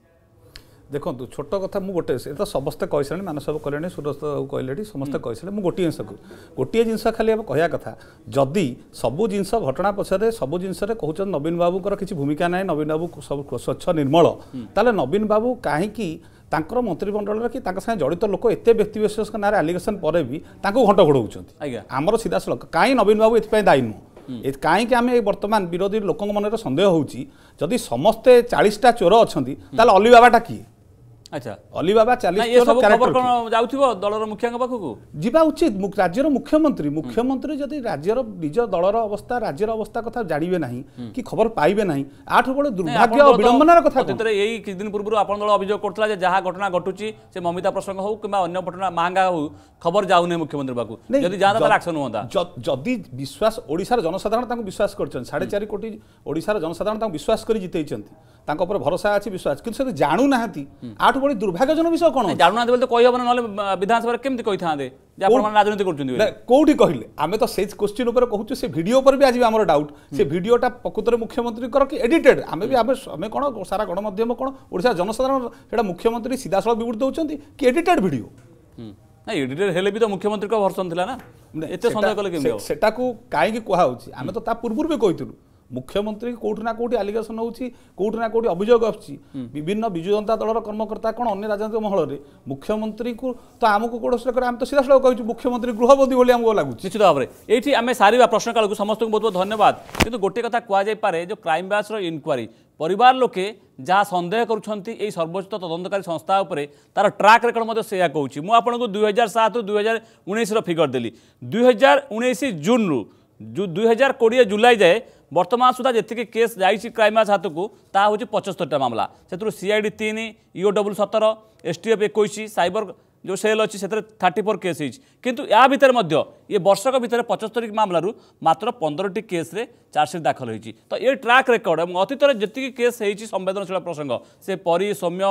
ଦେଖନ୍ତୁ ଛୋଟ କଥା ମୁଁ ଗୋଟେ ଏଇଟା ସମସ୍ତେ କହିସାରିଲେଣି ମାନସ ବାବୁ କହିଲେଣି ସୁରସ୍ତ ବାବୁ କହିଲେଣି ସମସ୍ତେ କହିସାରିଲେ ମୁଁ ଗୋଟିଏ ଜିନିଷକୁ ଗୋଟିଏ ଜିନିଷ ଖାଲି ଏବେ କହିବା କଥା ଯଦି ସବୁ ଜିନିଷ ଘଟଣା ପଛରେ ସବୁ ଜିନିଷରେ କହୁଛନ୍ତି ନବୀନ ବାବୁଙ୍କର କିଛି ଭୂମିକା ନାହିଁ ନବୀନ ବାବୁ ସବୁ ସ୍ୱଚ୍ଛ ନିର୍ମଳ ତାହେଲେ ନବୀନ ବାବୁ କାହିଁକି ତାଙ୍କର ମନ୍ତ୍ରିମଣ୍ଡଳରେ କି ତାଙ୍କ ସାଙ୍ଗେ ଜଡ଼ିତ ଲୋକ ଏତେ ବ୍ୟକ୍ତିବିଶେଷଙ୍କ ନାଁରେ ଆଲିଗେସନ୍ ପରେ ବି ତାଙ୍କୁ ଘଣ୍ଟ ଘୋଡ଼ଉଛନ୍ତି ଆଜ୍ଞା ଆମର ସିଧାସଳଖ କାହିଁ ନବୀନ ବାବୁ ଏଥିପାଇଁ ଦାୟୀ ନୁହଁ କାହିଁକି ଆମେ ବର୍ତ୍ତମାନ ବିରୋଧୀ ଲୋକଙ୍କ ମନରେ ସନ୍ଦେହ ହେଉଛି ଯଦି ସମସ୍ତେ ଚାଳିଶଟା ଚୋର ଅଛନ୍ତି ତାହେଲେ ଅଲିବାବାଟା କିଏ আচ্ছা ओली बाबा 40 চলো সব খবর যাওতিব দলৰ মুখ্য কাৰ্যকাৰী জিবা উচিত মুক ৰাজ্যৰ মুখ্যমন্ত্রী মুখ্যমন্ত্রী যদি ৰাজ্যৰ নিজৰ দলৰ অৱস্থা ৰাজ্যৰ অৱস্থা কথা জানিবে নাই কি খবৰ পাইবে নাই আঠ বৰ দুৰ্ভাগ্য বিলম্বনৰ কথা তেতিয়া এই কি দিন পূৰ্বৰ आपण দলৰ অভিযোগ কৰাতলা যে য'হা ঘটনা ঘটোচি সে মমিতা প্ৰসংগ হওক কিবা অন্য ঘটনা মাহাঙা হওক খবৰ যাওনে মুখ্যমন্ত্রী বাকু যদি জানাতৰ একছন হোন্দা যদি বিশ্বাস ওড়िसाৰ জনসাধাৰণতা কো বিশ্বাস কৰচন 4.5 কোটি ওড়िसाৰ জনসাধাৰণতা বিশ্বাস কৰি জিতেচନ୍ତି ତାଙ୍କ ଉପରେ ଭରସା ଅଛି ବିଶ୍ୱାସ କିନ୍ତୁ ସେ ଜାଣୁନାହାନ୍ତି ଆଠୁ ବଡ ଦୁର୍ଭାଗ୍ୟଜନକ ବିଷୟ କ'ଣ ଜାଣୁନାହାନ୍ତି ବୋଲି ତ କହିହେବ ନହେଲେ ବିଧାନସଭାରେ କେମିତି କହିଥାନ୍ତେ ଯେ ଆପଣମାନେ ରାଜନୀତି କରୁଛନ୍ତି କୋଉଠି କହିଲେ ଆମେ ତ ସେଇ କୋଶ୍ଚିନ୍ ଉପରେ କହୁଛୁ ସେ ଭିଡ଼ିଓ ଉପରେ ବି ଆଜି ବି ଆମର ଡାଉଟ୍ ସେ ଭିଡ଼ିଓଟା ପ୍ରକୃତରେ ମୁଖ୍ୟମନ୍ତ୍ରୀଙ୍କର କି ଏଡିଟେଡ୍ ଆମେ ବି ଆମେ ଆମେ କ'ଣ ସାରା ଗଣମାଧ୍ୟମ କ'ଣ ଓଡ଼ିଶା ଜନସାଧାରଣ ସେଇଟା ମୁଖ୍ୟମନ୍ତ୍ରୀ ସିଧାସଳଖ ବିବୃତ୍ତି ଦେଉଛନ୍ତି କି ଏଡିଟେଡ୍ ଭିଡ଼ିଓ ନା ଏଡିଟେଡ୍ ହେଲେ ବି ତ ମୁଖ୍ୟମନ୍ତ୍ରୀଙ୍କ ଭର୍ସନ୍ ଥିଲା ନା ଏତେ ସନ୍ଦେହ କଲେ କେମିତି ସେଟାକୁ କାହିଁକି କୁହାହେଉଛି ଆମେ ତ ତା ପୂର୍ବରୁ ବି କହିଥିଲୁ ମୁଖ୍ୟମନ୍ତ୍ରୀ କୋଉଠି ନା କୋଉଠି ଆଲିଗେସନ ହେଉଛି କୋଉଠି ନା କୋଉଠି ଅଭିଯୋଗ ଆସୁଛି ବିଭିନ୍ନ ବିଜୁ ଜନତା ଦଳର କର୍ମକର୍ତ୍ତା କ'ଣ ଅନ୍ୟ ରାଜନୈତିକ ମହଳରେ ମୁଖ୍ୟମନ୍ତ୍ରୀଙ୍କୁ ତ ଆମକୁ କୋଡ଼ଶ୍ର କରି ଆମେ ତ ସିଧାସଳଖ କହିଛୁ ମୁଖ୍ୟମନ୍ତ୍ରୀ ଗୃହବନ୍ଦୀ ବୋଲି ଆମକୁ ଲାଗୁଛି ନିଶ୍ଚିତ ଭାବରେ ଏଇଠି ଆମେ ସାରିବା ପ୍ରଶ୍ନକାଳକୁ ସମସ୍ତଙ୍କୁ ବହୁତ ବହୁତ ଧନ୍ୟବାଦ କିନ୍ତୁ ଗୋଟିଏ କଥା କୁହାଯାଇପାରେ ଯେଉଁ କ୍ରାଇମବ୍ରାଞ୍ଚର ଇନକ୍ୱାରି ପରିବାର ଲୋକେ ଯାହା ସନ୍ଦେହ କରୁଛନ୍ତି ଏହି ସର୍ବୋଚ୍ଚ ତଦନ୍ତକାରୀ ସଂସ୍ଥା ଉପରେ ତାର ଟ୍ରାକ୍ ରେକର୍ଡ଼ ମଧ୍ୟ ସେୟା କହୁଛି ମୁଁ ଆପଣଙ୍କୁ ଦୁଇହଜାର ସାତରୁ ଦୁଇହଜାର ଉଣେଇଶର ଫିଗର ଦେଲି ଦୁଇହଜାର ଉଣେଇଶ ଜୁନରୁ ଦୁଇହଜାର କୋଡ଼ିଏ ଜୁଲାଇ ଯାଏ বর্তমান সুদ্ধা যেত কেস যাইছি ক্রাইমব্রাঞ্চ হাতকু তা হচ্ছে পঁচস্তরটা মামলা সেতু সিআইডি তিন ইওডবল সতের এসটিএফ একুশ সাইবর যে সেল অছি সেতরে থার্টি ফোর কেস হয়েছে কিন্তু এ ভিতরে মধ্য ইয়ে বর্ষক ভিতরে পঁচস্তরি মামলার মাত্র পনেরোটি কেস্রে চার্জসিট দাখল হয়েছে তো এই ট্রাক রেকর্ড এবং অতীতের যেত কেস হয়েছে সংবেদনশীল প্রসঙ্গ সে পরি সৌম্য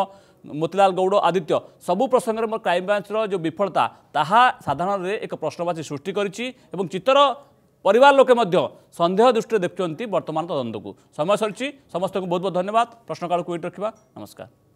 মতিলাল গৌড় আদিত্য সবু ପ୍ରସଙ୍ଗରେ ମୋର କ୍ରାଇମବ୍ରାଞ୍ଚର যে বিফলতা তাহা সাধারণের এক প্রশ্নবাচী সৃষ্টি କରିଛି এবং ଚିତ୍ତର ପରିବାର ଲୋକେ ମଧ୍ୟ ସନ୍ଦେହ ଦୃଷ୍ଟିରେ ଦେଖୁଛନ୍ତି ବର୍ତ୍ତମାନ ତଦନ୍ତକୁ ସମୟ ସରିଛି ସମସ୍ତଙ୍କୁ ବହୁତ ବହୁତ ଧନ୍ୟବାଦ ପ୍ରଶ୍ନକାଳକୁ ଏଇଠି ରଖିବା ନମସ୍କାର